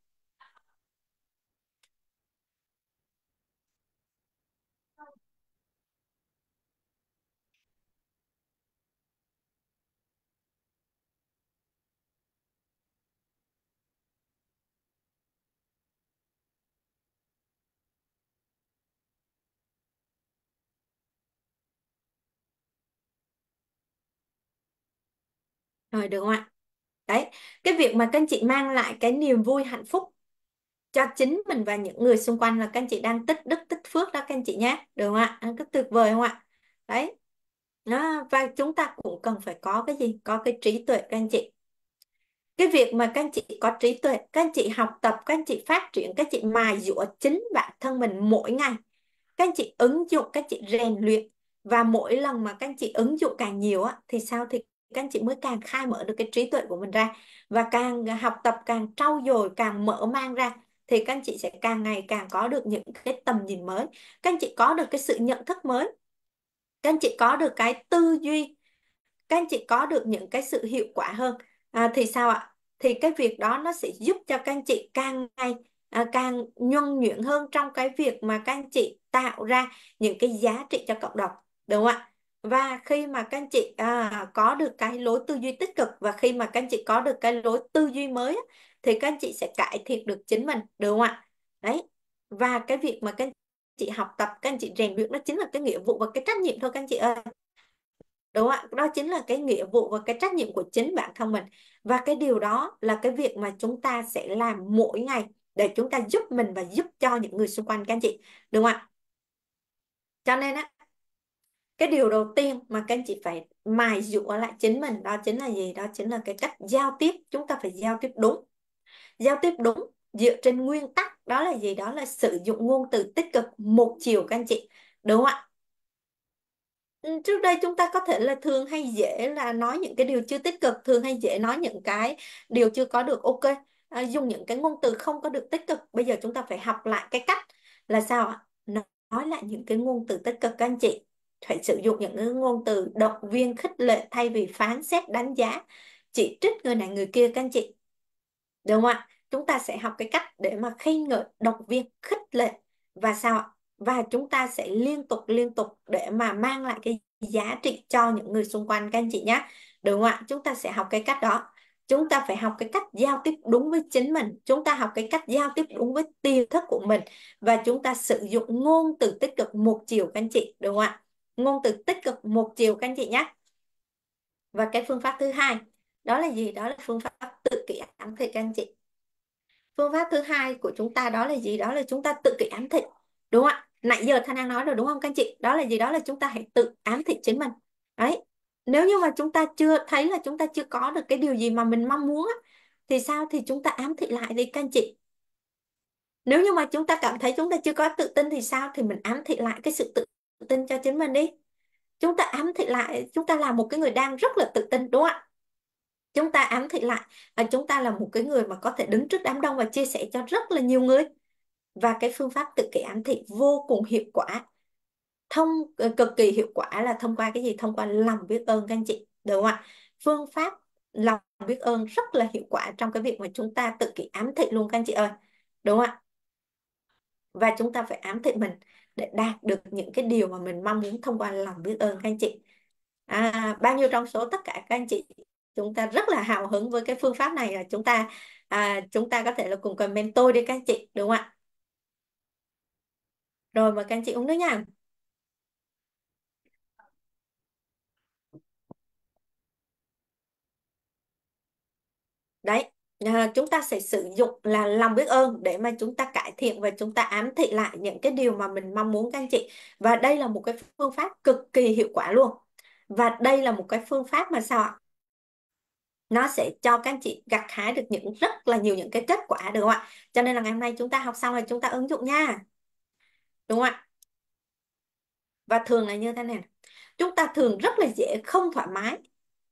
Rồi được không ạ? Đấy, cái việc mà các anh chị mang lại cái niềm vui hạnh phúc cho chính mình và những người xung quanh là các anh chị đang tích đức tích phước đó các anh chị nhé. Được không ạ? Ăn rất tuyệt vời không ạ? Đấy. Nó, và chúng ta cũng cần phải có cái gì? Có cái trí tuệ các anh chị. Cái việc mà các anh chị có trí tuệ, các anh chị học tập, các anh chị phát triển, các anh chị mài dũa chính bản thân mình mỗi ngày. Các anh chị ứng dụng, các anh chị rèn luyện và mỗi lần mà các anh chị ứng dụng càng nhiều á, thì sao thì các anh chị mới càng khai mở được cái trí tuệ của mình ra và càng học tập càng trau dồi càng mở mang ra thì các anh chị sẽ càng ngày càng có được những cái tầm nhìn mới các anh chị có được cái sự nhận thức mới các anh chị có được cái tư duy các anh chị có được những cái sự hiệu quả hơn à, thì sao ạ thì cái việc đó nó sẽ giúp cho các anh chị càng ngày à, càng nhuần nhuyễn hơn trong cái việc mà các anh chị tạo ra những cái giá trị cho cộng đồng đúng không ạ và khi mà các anh chị à, có được cái lối tư duy tích cực và khi mà các anh chị có được cái lối tư duy mới thì các anh chị sẽ cải thiện được chính mình đúng không ạ đấy và cái việc mà các anh chị học tập các anh chị rèn luyện đó chính là cái nghĩa vụ và cái trách nhiệm thôi các anh chị ơi đúng không ạ đó chính là cái nghĩa vụ và cái trách nhiệm của chính bản thân mình và cái điều đó là cái việc mà chúng ta sẽ làm mỗi ngày để chúng ta giúp mình và giúp cho những người xung quanh các anh chị đúng không ạ cho nên á cái điều đầu tiên mà các anh chị phải mài dũa lại chính mình đó chính là gì đó chính là cái cách giao tiếp chúng ta phải giao tiếp đúng giao tiếp đúng dựa trên nguyên tắc đó là gì đó là sử dụng ngôn từ tích cực một chiều các anh chị đúng không ạ ừ, trước đây chúng ta có thể là thường hay dễ là nói những cái điều chưa tích cực thường hay dễ nói những cái điều chưa có được ok à, dùng những cái ngôn từ không có được tích cực bây giờ chúng ta phải học lại cái cách là sao ạ nói lại những cái ngôn từ tích cực các anh chị phải sử dụng những ngôn từ động viên khích lệ thay vì phán xét đánh giá chỉ trích người này người kia các anh chị đúng không ạ chúng ta sẽ học cái cách để mà khi ngợi động viên khích lệ và sao ạ và chúng ta sẽ liên tục liên tục để mà mang lại cái giá trị cho những người xung quanh các anh chị nhé đúng không ạ chúng ta sẽ học cái cách đó chúng ta phải học cái cách giao tiếp đúng với chính mình chúng ta học cái cách giao tiếp đúng với tiềm thức của mình và chúng ta sử dụng ngôn từ tích cực một chiều các anh chị đúng không ạ ngôn từ tích cực một chiều các anh chị nhé và cái phương pháp thứ hai đó là gì đó là phương pháp tự kỷ ám thị các anh chị phương pháp thứ hai của chúng ta đó là gì đó là chúng ta tự kỷ ám thị đúng không ạ nãy giờ thanh đang nói rồi đúng không các anh chị đó là gì đó là chúng ta hãy tự ám thị chính mình đấy nếu như mà chúng ta chưa thấy là chúng ta chưa có được cái điều gì mà mình mong muốn thì sao thì chúng ta ám thị lại đi các anh chị nếu như mà chúng ta cảm thấy chúng ta chưa có tự tin thì sao thì mình ám thị lại cái sự tự tự tin cho chính mình đi chúng ta ám thị lại chúng ta là một cái người đang rất là tự tin đúng không ạ chúng ta ám thị lại và chúng ta là một cái người mà có thể đứng trước đám đông và chia sẻ cho rất là nhiều người và cái phương pháp tự kỷ ám thị vô cùng hiệu quả thông ờ, cực kỳ hiệu quả là thông qua cái gì thông qua lòng biết ơn các anh chị đúng không ạ phương pháp lòng biết ơn rất là hiệu quả trong cái việc mà chúng ta tự kỷ ám thị luôn các anh chị ơi đúng không ạ và chúng ta phải ám thị mình để đạt được những cái điều mà mình mong muốn thông qua lòng biết ơn các anh chị à, bao nhiêu trong số tất cả các anh chị chúng ta rất là hào hứng với cái phương pháp này là chúng ta à, chúng ta có thể là cùng comment tôi đi các anh chị đúng không ạ rồi mà các anh chị uống nước nha đấy à, chúng ta sẽ sử dụng là lòng biết ơn để mà chúng ta cải thiện và chúng ta ám thị lại những cái điều mà mình mong muốn các anh chị và đây là một cái phương pháp cực kỳ hiệu quả luôn và đây là một cái phương pháp mà sao ạ nó sẽ cho các anh chị gặt hái được những rất là nhiều những cái kết quả được không ạ cho nên là ngày hôm nay chúng ta học xong rồi chúng ta ứng dụng nha đúng không ạ và thường là như thế này chúng ta thường rất là dễ không thoải mái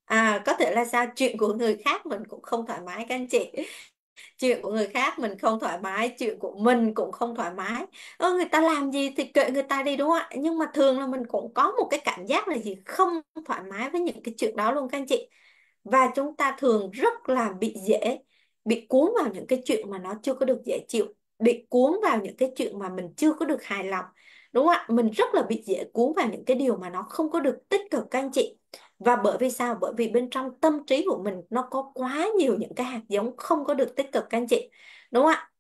À, có thể là sao chuyện của người khác mình cũng không thoải mái các anh chị chuyện của người khác mình không thoải mái chuyện của mình cũng không thoải mái Ơ, người ta làm gì thì kệ người ta đi đúng không ạ nhưng mà thường là mình cũng có một cái cảm giác là gì không thoải mái với những cái chuyện đó luôn các anh chị và chúng ta thường rất là bị dễ bị cuốn vào những cái chuyện mà nó chưa có được dễ chịu bị cuốn vào những cái chuyện mà mình chưa có được hài lòng đúng không ạ mình rất là bị dễ cuốn vào những cái điều mà nó không có được tích cực các anh chị và bởi vì sao bởi vì bên trong tâm trí của mình nó có quá nhiều những cái hạt giống không có được tích cực các anh chị đúng không ạ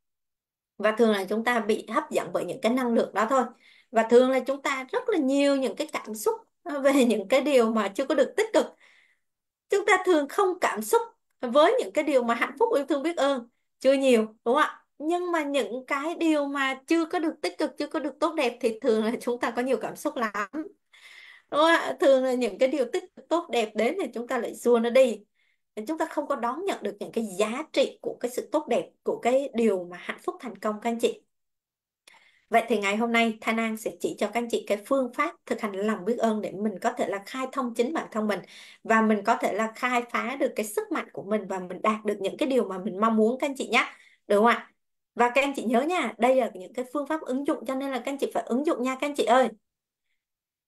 và thường là chúng ta bị hấp dẫn bởi những cái năng lượng đó thôi và thường là chúng ta rất là nhiều những cái cảm xúc ờ, về những cái điều mà chưa có được tích cực chúng ta thường không cảm xúc với những cái điều mà hạnh phúc yêu thương biết ơn chưa nhiều đúng không ạ nhưng mà những cái điều mà chưa có được tích cực chưa có được tốt đẹp thì thường là chúng ta có nhiều cảm xúc lắm đúng không ạ thường là những cái điều tích cực tốt đẹp đến thì chúng ta lại xua nó đi chúng ta không có đón nhận được những cái giá trị của cái sự tốt đẹp của cái điều mà hạnh phúc thành công các anh chị vậy thì ngày hôm nay Thanh An sẽ chỉ cho các anh chị cái phương pháp thực hành lòng biết ơn để mình có thể là khai thông chính bản thân mình và mình có thể là khai phá được cái sức mạnh của mình và mình đạt được những cái điều mà mình mong muốn các anh chị nhé đúng không ạ và các anh chị nhớ nha đây là những cái phương pháp ứng dụng cho nên là các anh chị phải ứng dụng nha các anh chị ơi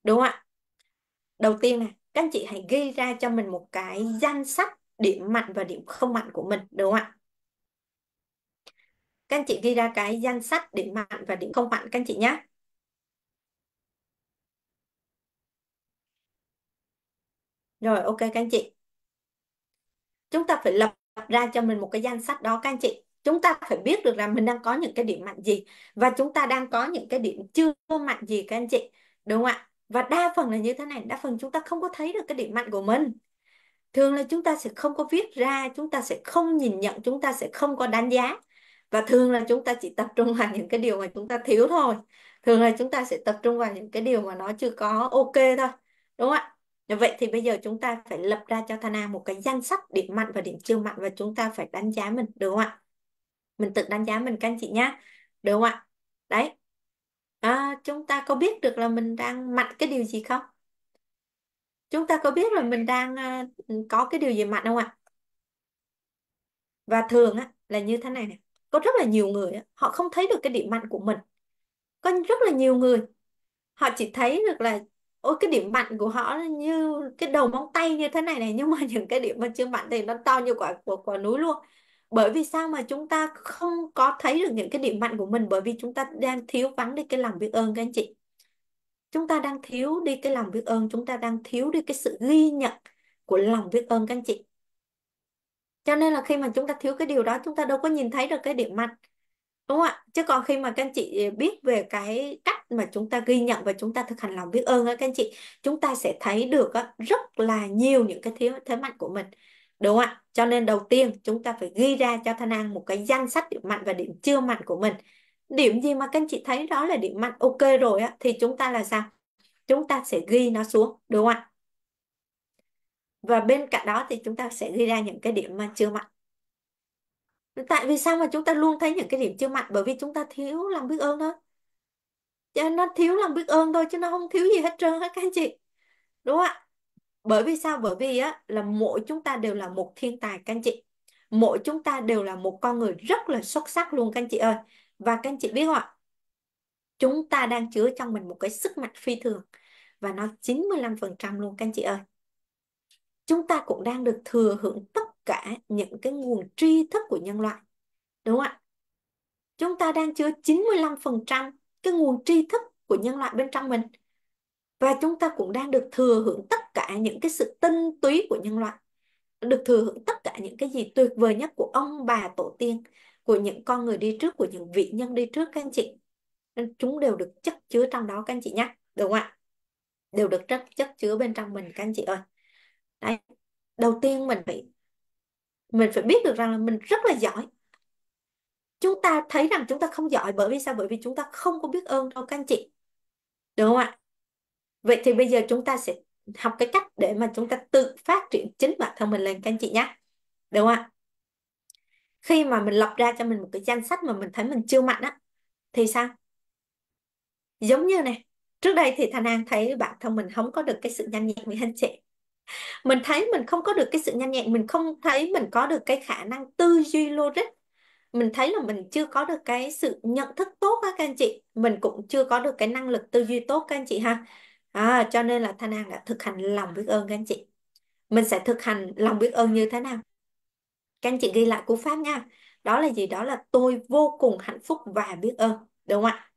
đúng không ạ đầu tiên này các anh chị hãy ghi ra cho mình một cái danh sách điểm mạnh và điểm không mạnh của mình đúng không ạ các anh chị ghi ra cái danh sách điểm mạnh và điểm không mạnh các anh chị nhé rồi ok các anh chị chúng ta phải lập ra cho mình một cái danh sách đó các anh chị chúng ta phải biết được là mình đang có những cái điểm mạnh gì và chúng ta đang có những cái điểm chưa mạnh gì các anh chị đúng không ạ và đa phần là như thế này đa phần chúng ta không có thấy được cái điểm mạnh của mình thường là chúng ta sẽ không có viết ra chúng ta sẽ không nhìn nhận chúng ta sẽ không có đánh giá và thường là chúng ta chỉ tập trung vào những cái điều mà chúng ta thiếu thôi thường là chúng ta sẽ tập trung vào những cái điều mà nó chưa có ok thôi đúng không ạ vậy thì bây giờ chúng ta phải lập ra cho Thana một cái danh sách điểm mạnh và điểm chưa mạnh và chúng ta phải đánh giá mình đúng không ạ mình tự đánh giá mình các anh chị nhá được không ạ đấy à, chúng ta có biết được là mình đang mạnh cái điều gì không chúng ta có biết là mình đang ờ, có cái điều gì mạnh không ạ và thường á, là như thế này này có rất là nhiều người á, họ không thấy được cái điểm mạnh của mình có rất là nhiều người họ chỉ thấy được là ôi cái điểm mạnh của họ như cái đầu móng tay như thế này này nhưng mà những cái điểm mà chưa mạnh thì nó to như quả của quả núi luôn bởi vì sao mà chúng ta không có thấy được những cái điểm mạnh của mình bởi vì chúng ta đang thiếu vắng đi cái lòng biết ơn các anh chị chúng ta đang thiếu đi cái lòng biết ơn chúng ta đang thiếu đi cái sự ghi nhận của lòng biết ơn các anh chị cho nên là khi mà chúng ta thiếu cái điều đó chúng ta đâu có nhìn thấy được cái điểm mạnh đúng không ạ chứ còn khi mà các anh chị ờ, biết về cái cách mà chúng ta ghi nhận và chúng ta thực hành lòng biết ơn á các anh chị chúng ta sẽ thấy được rất là nhiều những cái thiếu thế mạnh của mình đúng ạ cho nên đầu tiên chúng ta phải ghi ra cho Thanh An một cái danh sách điểm mạnh và điểm chưa mạnh của mình điểm gì mà các anh chị thấy đó là điểm mạnh ok rồi á thì chúng ta là sao chúng ta sẽ ghi nó xuống đúng không ạ và bên cạnh đó thì chúng ta sẽ ghi ra những cái điểm mà chưa mạnh tại vì sao mà chúng ta luôn thấy những cái điểm chưa mạnh bởi vì chúng ta thiếu lòng biết ơn thôi cho nó thiếu lòng biết ơn thôi chứ nó không thiếu gì hết trơn hết các anh chị đúng không ạ bởi vì sao bởi vì á là mỗi chúng ta đều là một thiên tài các anh chị mỗi chúng ta đều là một con người rất là xuất sắc luôn các anh chị ơi và các anh chị biết không ạ chúng ta đang chứa trong mình một cái sức mạnh phi thường và nó 95% luôn các anh chị ơi chúng ta cũng đang được thừa hưởng tất cả những cái nguồn tri thức của nhân loại đúng không ạ chúng ta đang chứa 95% cái nguồn tri thức của nhân loại bên trong mình và chúng ta cũng đang được thừa hưởng tất cả những cái sự tinh túy của nhân loại được thừa hưởng tất cả những cái gì tuyệt vời nhất của ông bà tổ tiên của những con người đi trước của những vị nhân đi trước các anh chị nên chúng đều được chất chứa trong đó các anh chị nhé được không ạ đều được chất chất chứa bên trong mình các anh chị ơi Đấy. đầu tiên mình phải mình phải biết được rằng là mình rất là giỏi chúng ta thấy rằng chúng ta không giỏi bởi vì sao bởi vì chúng ta không có biết ơn đâu các anh chị được không ạ vậy thì bây giờ chúng ta sẽ học cái cách để mà chúng ta tự phát triển chính bản thân mình lên các anh chị nhé đúng không ạ khi mà mình lọc ra cho mình một cái danh sách mà mình thấy mình chưa mạnh á thì sao giống như này trước đây thì thanh an thấy bản thân mình không có được cái sự nhanh nhẹn với anh chị mình thấy mình không có được cái sự nhanh nhẹn mình không thấy mình có được cái khả năng tư duy logic mình thấy là mình chưa có được cái sự nhận thức tốt á các anh chị mình cũng chưa có được cái năng lực tư duy tốt các anh chị ha à, cho nên là Thanh An đã thực hành lòng biết ơn các anh chị mình sẽ thực hành lòng biết ơn như thế nào các anh chị ghi lại cú pháp nha đó là gì đó là tôi vô cùng hạnh phúc và biết ơn đúng không ạ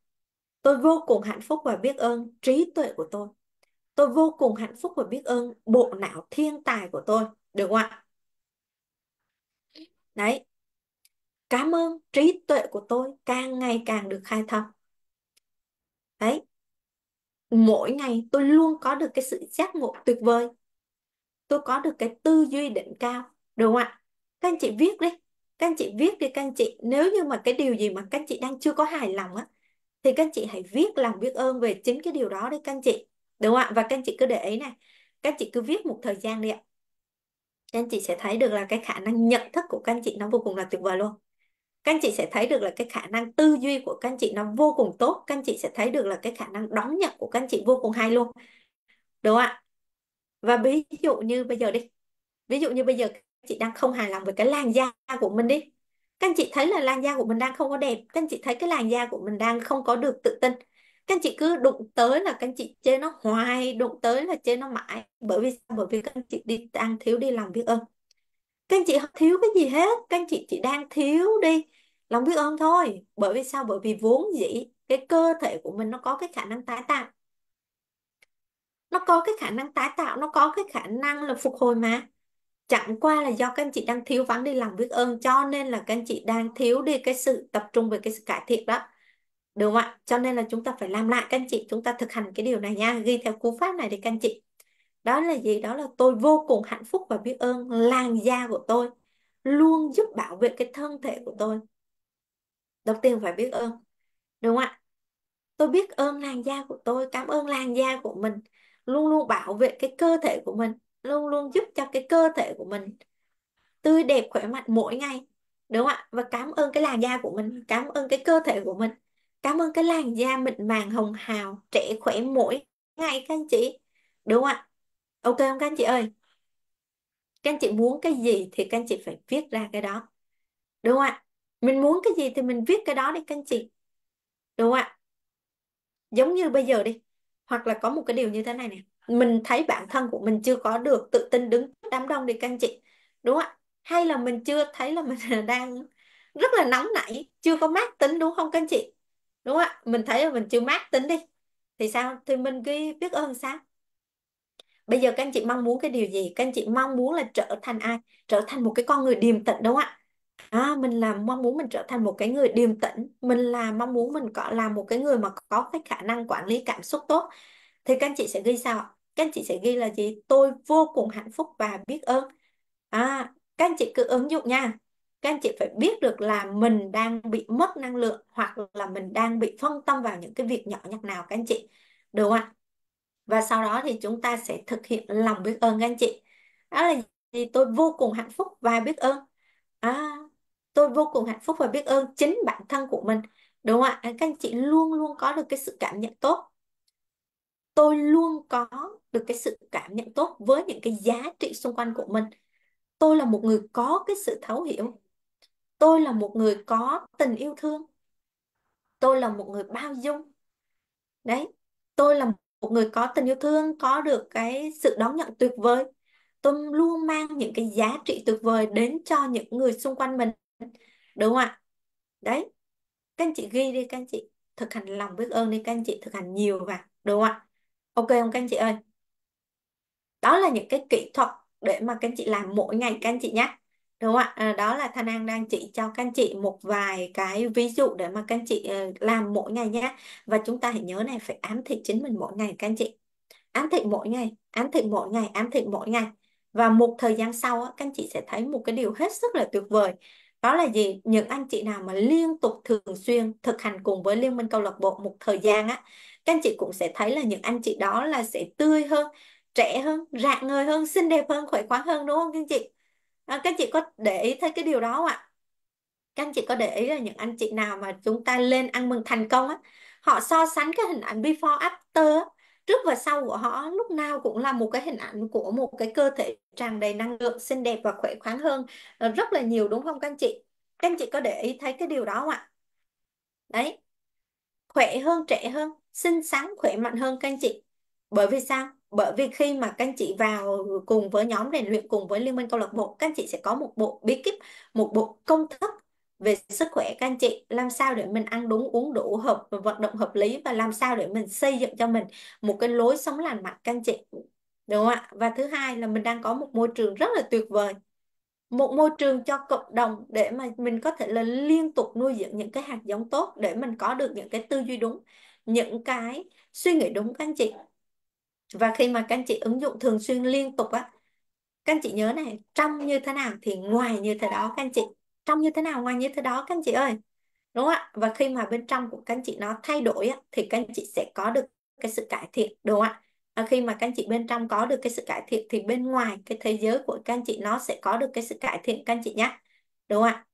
tôi vô cùng hạnh phúc và biết ơn trí tuệ của tôi tôi vô cùng hạnh phúc và biết ơn bộ não thiên tài của tôi được không ạ đấy cảm ơn trí tuệ của tôi càng ngày càng được khai thông đấy mỗi ngày tôi luôn có được cái sự giác ngộ tuyệt vời tôi có được cái tư duy đỉnh cao được không ạ các anh chị viết đi các anh chị viết đi các anh chị nếu như mà cái điều gì mà các anh chị đang chưa có hài lòng á thì các anh chị hãy viết lòng biết ơn về chính cái điều đó đấy các anh chị đúng không ạ và các anh chị cứ để ý này các anh chị cứ viết một thời gian đi ạ các anh chị sẽ thấy được là cái khả năng nhận thức của các anh chị nó vô cùng là tuyệt vời luôn các anh chị sẽ thấy được là cái khả năng tư duy của các anh chị nó vô cùng tốt các anh chị sẽ thấy được là cái khả năng đón nhận của các anh chị vô cùng hay luôn đúng không ạ và ví dụ như bây giờ đi ví dụ như bây giờ các chị đang không hài lòng với cái làn da của mình đi các anh chị thấy là làn da của mình đang không có đẹp các anh chị thấy cái làn da của mình đang không có được tự tin các anh chị cứ đụng tới là các anh chị chê nó hoài đụng tới là chê nó mãi bởi vì sao bởi vì các anh chị đi đang thiếu đi lòng biết ơn các anh chị không thiếu cái gì hết các anh chị chỉ đang thiếu đi lòng biết ơn thôi bởi vì sao bởi vì vốn dĩ cái cơ thể của mình nó có cái khả năng tái tạo nó có cái khả năng tái tạo nó có cái khả năng là phục hồi mà chẳng qua là do các anh chị đang thiếu vắng đi lòng biết ơn cho nên là các anh chị đang thiếu đi cái sự tập trung về cái sự cải thiện đó được không ạ cho nên là chúng ta phải làm lại các anh chị chúng ta thực hành cái điều này nha ghi theo cú pháp này để các anh chị đó là gì đó là tôi vô cùng hạnh phúc và biết ơn làn da của tôi luôn giúp bảo vệ cái thân thể của tôi đầu tiên phải biết ơn đúng không ạ tôi biết ơn làn da của tôi cảm ơn làn da của mình luôn luôn bảo vệ cái cơ thể của mình luôn luôn giúp cho cái cơ thể của mình tươi đẹp khỏe mạnh mỗi ngày đúng không ạ và cảm ơn cái làn da của mình cảm ơn cái cơ thể của mình cảm ơn cái làn da mịn màng hồng hào trẻ khỏe mỗi ngày các anh chị đúng không ạ ok không các anh chị ơi các anh chị muốn cái gì thì các anh chị phải viết ra cái đó đúng không ạ mình muốn cái gì thì mình viết cái đó đi các anh chị đúng không ạ giống như bây giờ đi hoặc là có một cái điều như thế này nè mình thấy bản thân của mình chưa có được tự tin đứng đám đông đi các anh chị đúng không ạ hay là mình chưa thấy là mình đang rất là nóng nảy chưa có mát tính đúng không các anh chị đúng không ạ mình thấy là mình chưa mát tính đi thì sao thì mình ghi biết ơn sao bây giờ các anh chị mong muốn cái điều gì các anh chị mong muốn là trở thành ai trở thành một cái con người điềm tĩnh đúng không ạ à, mình làm mong muốn mình trở thành một cái người điềm tĩnh mình là mong muốn mình có là một cái người mà có cái khả năng quản lý cảm xúc tốt thì các anh chị sẽ ghi sao các anh chị sẽ ghi là gì tôi vô cùng hạnh phúc và biết ơn à, các anh chị cứ ứng dụng nha các anh chị phải biết được là mình đang bị mất năng lượng hoặc là mình đang bị phân tâm vào những cái việc nhỏ nhặt nào các anh chị được không ạ và sau đó thì chúng ta sẽ thực hiện lòng biết ơn các anh chị đó là gì tôi vô cùng hạnh phúc và biết ơn à, tôi vô cùng hạnh phúc và biết ơn chính bản thân của mình đúng không ạ các anh chị luôn luôn có được cái sự cảm nhận tốt tôi luôn có được cái sự cảm nhận tốt với những cái giá trị xung quanh của mình tôi là một người có cái sự thấu hiểu tôi là một người có tình yêu thương tôi là một người bao dung đấy tôi là một người có tình yêu thương có được cái sự đón nhận tuyệt vời tôi luôn mang những cái giá trị tuyệt vời đến cho những người xung quanh mình đúng không ạ đấy các anh chị ghi đi các anh chị thực hành lòng biết ơn đi các anh chị thực hành nhiều vào đúng không ạ ok không các anh chị ơi đó là những cái kỹ thuật để mà các anh chị làm mỗi ngày các anh chị nhé Đúng ạ, à, đó là Thanh An đang chỉ cho các anh chị một vài cái ví dụ để mà các anh chị ờ, làm mỗi ngày nhé. Và chúng ta hãy nhớ này phải ám thị chính mình mỗi ngày các anh chị. Ám thị mỗi ngày, ám thị mỗi ngày, ám thị mỗi ngày. Và một thời gian sau á, các anh chị sẽ thấy một cái điều hết sức là tuyệt vời. Đó là gì? Những anh chị nào mà liên tục thường xuyên thực hành cùng với Liên minh câu lạc bộ một thời gian á, các anh chị cũng sẽ thấy là những anh chị đó là sẽ tươi hơn, trẻ hơn, rạng ngời hơn, xinh đẹp hơn, khỏe khoắn hơn đúng không các anh chị? à, các chị có để ý thấy cái điều đó không ạ các anh chị có để ý là những anh chị nào mà chúng ta lên ăn mừng thành công á họ so sánh cái hình ảnh before after trước và sau của họ lúc nào cũng là một cái hình ảnh của một cái cơ thể tràn đầy năng lượng xinh đẹp và khỏe khoắn hơn ờ, rất là nhiều đúng không các anh chị các anh chị có để ý thấy cái điều đó không ạ đấy khỏe hơn trẻ hơn xinh xắn khỏe mạnh hơn các anh chị bởi vì sao bởi vì khi mà các anh chị vào cùng với nhóm rèn luyện cùng với liên minh câu lạc bộ các anh chị sẽ có một bộ bí kíp một bộ công thức về sức khỏe các anh chị làm sao để mình ăn đúng uống đủ hợp và vận động hợp lý và làm sao để mình xây dựng cho mình một cái lối sống lành mạnh các anh chị đúng không ạ và thứ hai là mình đang có một môi trường rất là tuyệt vời một môi trường cho cộng đồng để mà mình có thể là liên tục nuôi dưỡng những cái hạt giống tốt để mình có được những cái tư duy đúng những cái suy nghĩ đúng các anh chị và khi mà các anh chị ứng dụng thường xuyên liên tục á các anh chị nhớ này trong như thế nào thì ngoài như thế đó các anh chị trong như thế nào ngoài như thế đó các anh chị ơi đúng không ạ và khi mà bên trong của các anh chị nó thay đổi á, thì các anh chị sẽ có được cái sự cải thiện đúng không ạ khi mà các anh chị bên trong có được cái sự cải thiện thì bên ngoài cái thế giới của các anh chị nó sẽ có được cái sự cải thiện các anh chị nhé đúng không ạ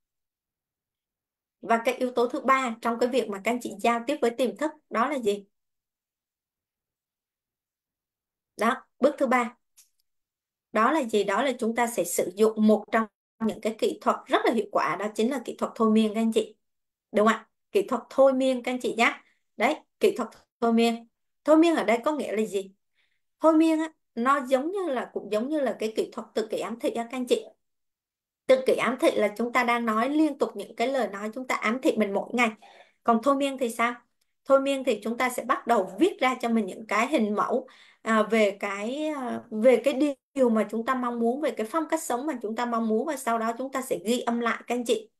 và cái yếu tố thứ ba trong cái việc mà các anh chị giao tiếp với tiềm thức đó là gì đó bước thứ ba đó là gì đó là chúng ta sẽ sử dụng một trong những cái kỹ thuật rất là hiệu quả đó chính là kỹ thuật thôi miên các anh chị đúng không ạ kỹ thuật thôi miên các anh chị nhé đấy kỹ thuật thôi miên thôi miên ở đây có nghĩa là gì thôi miên á, nó giống như là cũng giống như là cái kỹ thuật tự kỷ ám thị các anh chị tự kỷ ám thị là chúng ta đang nói liên tục những cái lời nói chúng ta ám thị mình mỗi ngày còn thôi miên thì sao thôi miên thì chúng ta sẽ bắt đầu viết ra cho mình những cái hình mẫu à, về cái à, về cái điều, điều mà chúng ta mong muốn về cái phong cách sống mà chúng ta mong muốn và sau đó chúng ta sẽ ghi âm lại các anh chị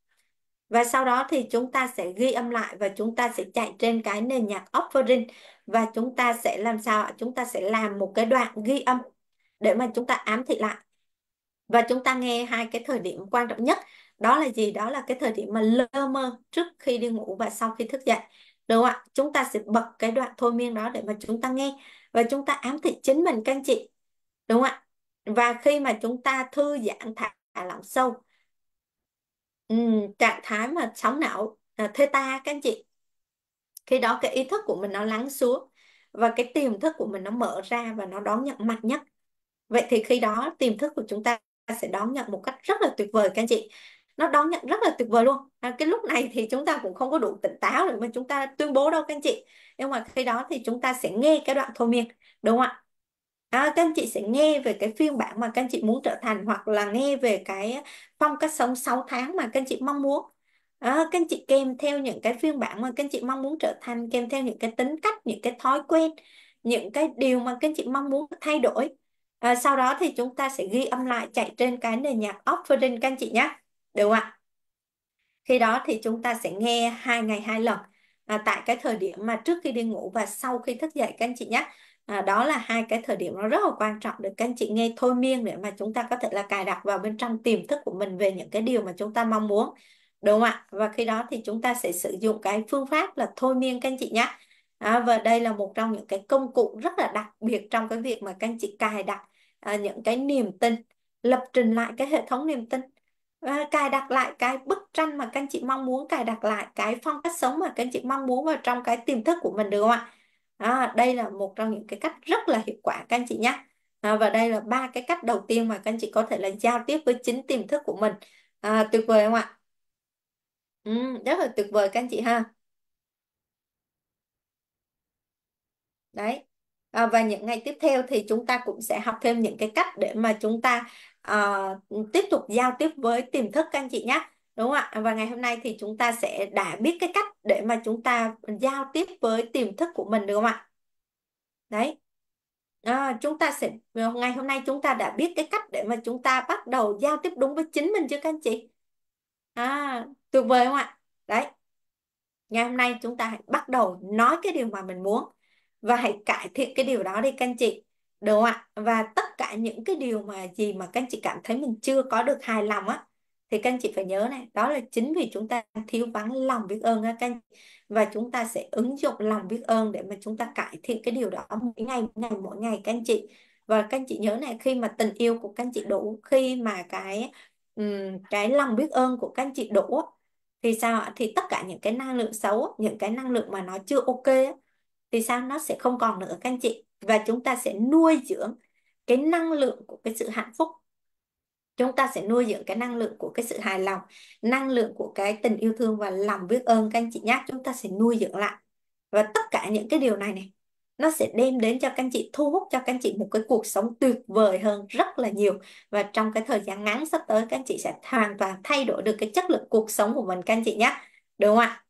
và sau đó thì chúng ta sẽ ghi âm lại và chúng ta sẽ chạy trên cái nền nhạc offering và chúng ta sẽ làm sao ạ chúng ta sẽ làm một cái đoạn ghi âm để mà chúng ta ám thị lại và chúng ta nghe hai cái thời điểm quan trọng nhất đó là gì đó là cái thời điểm mà lơ mơ trước khi đi ngủ và sau khi thức dậy đúng không ạ chúng ta sẽ bật cái đoạn thôi miên đó để mà chúng ta nghe và chúng ta ám thị chính mình các anh chị đúng không ạ và khi mà chúng ta thư giãn thả lỏng sâu um, trạng thái mà sóng não à, ta các anh chị khi đó cái ý thức của mình nó lắng xuống và cái tiềm thức của mình nó mở ra và nó đón nhận mạnh nhất vậy thì khi đó tiềm thức của chúng ta sẽ đón nhận một cách rất là tuyệt vời các anh chị nó đón nhận rất là tuyệt vời luôn à, cái lúc này thì chúng ta cũng không có đủ tỉnh táo để mà chúng ta tuyên bố đâu các anh chị nhưng mà khi đó thì chúng ta sẽ nghe cái đoạn thôi miên đúng không ạ à, các anh chị sẽ nghe về cái phiên bản mà các anh chị muốn trở thành hoặc là nghe về cái phong cách sống 6 tháng mà các anh chị mong muốn à, các anh chị kèm theo những cái phiên bản mà các anh chị mong muốn trở thành kèm theo những cái tính cách những cái thói quen những cái điều mà các anh chị mong muốn thay đổi à, sau đó thì chúng ta sẽ ghi âm lại chạy trên cái nền nhạc offering các anh chị nhé đúng ạ? Khi đó thì chúng ta sẽ nghe hai ngày hai lần à, tại cái thời điểm mà trước khi đi ngủ và sau khi thức dậy các anh chị nhé. À, đó là hai cái thời điểm nó rất là quan trọng để các anh chị nghe thôi miên để mà chúng ta có thể là cài đặt vào bên trong tiềm thức của mình về những cái điều mà chúng ta mong muốn đúng ạ và khi đó thì chúng ta sẽ sử dụng cái phương pháp là thôi miên các anh chị nhé à, và đây là một trong những cái công cụ rất là đặc biệt trong cái việc mà các anh chị cài đặt à, những cái niềm tin lập trình lại cái hệ thống niềm tin cài đặt lại cái bức tranh mà các anh chị mong muốn cài đặt lại cái phong cách sống mà các anh chị mong muốn vào trong cái tiềm thức của mình được không ạ à, đây là một trong những cái cách rất là hiệu quả các anh chị nhé à, và đây là ba cái cách đầu tiên mà các anh chị có thể là giao tiếp với chính tiềm thức của mình à, tuyệt vời không ạ ừ, rất là tuyệt vời các anh chị ha đấy à, và những ngày tiếp theo thì chúng ta cũng sẽ học thêm những cái cách để mà chúng ta à, tiếp tục giao tiếp với tiềm thức các anh chị nhé đúng không ạ và ngày hôm nay thì chúng ta sẽ đã biết cái cách để mà chúng ta giao tiếp với tiềm thức của mình được không ạ đấy à, chúng ta sẽ ngày hôm nay chúng ta đã biết cái cách để mà chúng ta bắt đầu giao tiếp đúng với chính mình chưa các anh chị à tuyệt vời không ạ đấy ngày hôm nay chúng ta hãy bắt đầu nói cái điều mà mình muốn và hãy cải thiện cái điều đó đi các anh chị được ạ? Và tất cả những cái điều mà gì mà các anh chị cảm thấy mình chưa có được hài lòng á thì các anh chị phải nhớ này, đó là chính vì chúng ta thiếu vắng lòng biết ơn á các anh Và chúng ta sẽ ứng dụng lòng biết ơn để mà chúng ta cải thiện cái điều đó mỗi ngày, mỗi ngày, mỗi ngày các anh chị. Và các anh chị nhớ này, khi mà tình yêu của các anh chị đủ, khi mà cái um, cái lòng biết ơn của các anh chị đủ thì sao ạ? Thì tất cả những cái năng lượng xấu, những cái năng lượng mà nó chưa ok thì sao nó sẽ không còn nữa các anh chị và chúng ta sẽ nuôi dưỡng cái năng lượng của cái sự hạnh phúc chúng ta sẽ nuôi dưỡng cái năng lượng của cái sự hài lòng năng lượng của cái tình yêu thương và lòng biết ơn các anh chị nhé chúng ta sẽ nuôi dưỡng lại và tất cả những cái điều này này nó sẽ đem đến cho các anh chị thu hút cho các anh chị một cái cuộc sống tuyệt vời hơn rất là nhiều và trong cái thời gian ngắn sắp tới các anh chị sẽ hoàn toàn thay đổi được cái chất lượng cuộc sống của mình các anh chị nhé đúng không ạ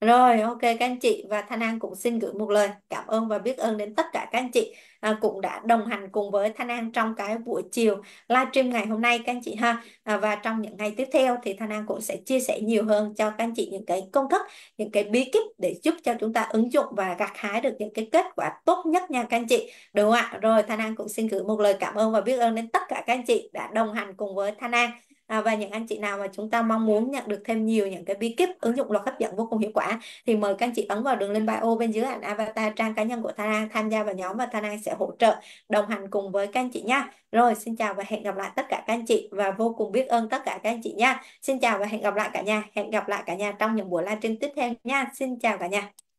rồi, ok các anh chị và Thanh An cũng xin gửi một lời cảm ơn và biết ơn đến tất cả các anh chị à, cũng đã đồng hành cùng với Thanh An trong cái buổi chiều livestream ngày hôm nay các anh chị ha. À, và trong những ngày tiếp theo thì Thanh An cũng sẽ chia sẻ nhiều hơn cho các anh chị những cái công thức, những cái bí kíp để giúp cho chúng ta ứng dụng và gặt hái được những cái kết quả tốt nhất nha các anh chị. Đúng không ạ? Rồi Thanh An cũng xin gửi một lời cảm ơn và biết ơn đến tất cả các anh chị đã đồng hành cùng với Thanh An à, và những anh chị nào mà chúng ta mong muốn nhận được thêm nhiều những cái bí kíp ứng dụng luật hấp dẫn vô cùng hiệu quả thì mời các anh chị ấn vào đường link bio bên dưới ảnh avatar trang cá nhân của Thanh An tham gia vào nhóm và Thanh An sẽ hỗ trợ đồng hành cùng với các anh chị nha rồi xin chào và hẹn gặp lại tất cả các anh chị và vô cùng biết ơn tất cả các anh chị nha xin chào và hẹn gặp lại cả nhà hẹn gặp lại cả nhà trong những buổi livestream tiếp theo nha xin chào cả nhà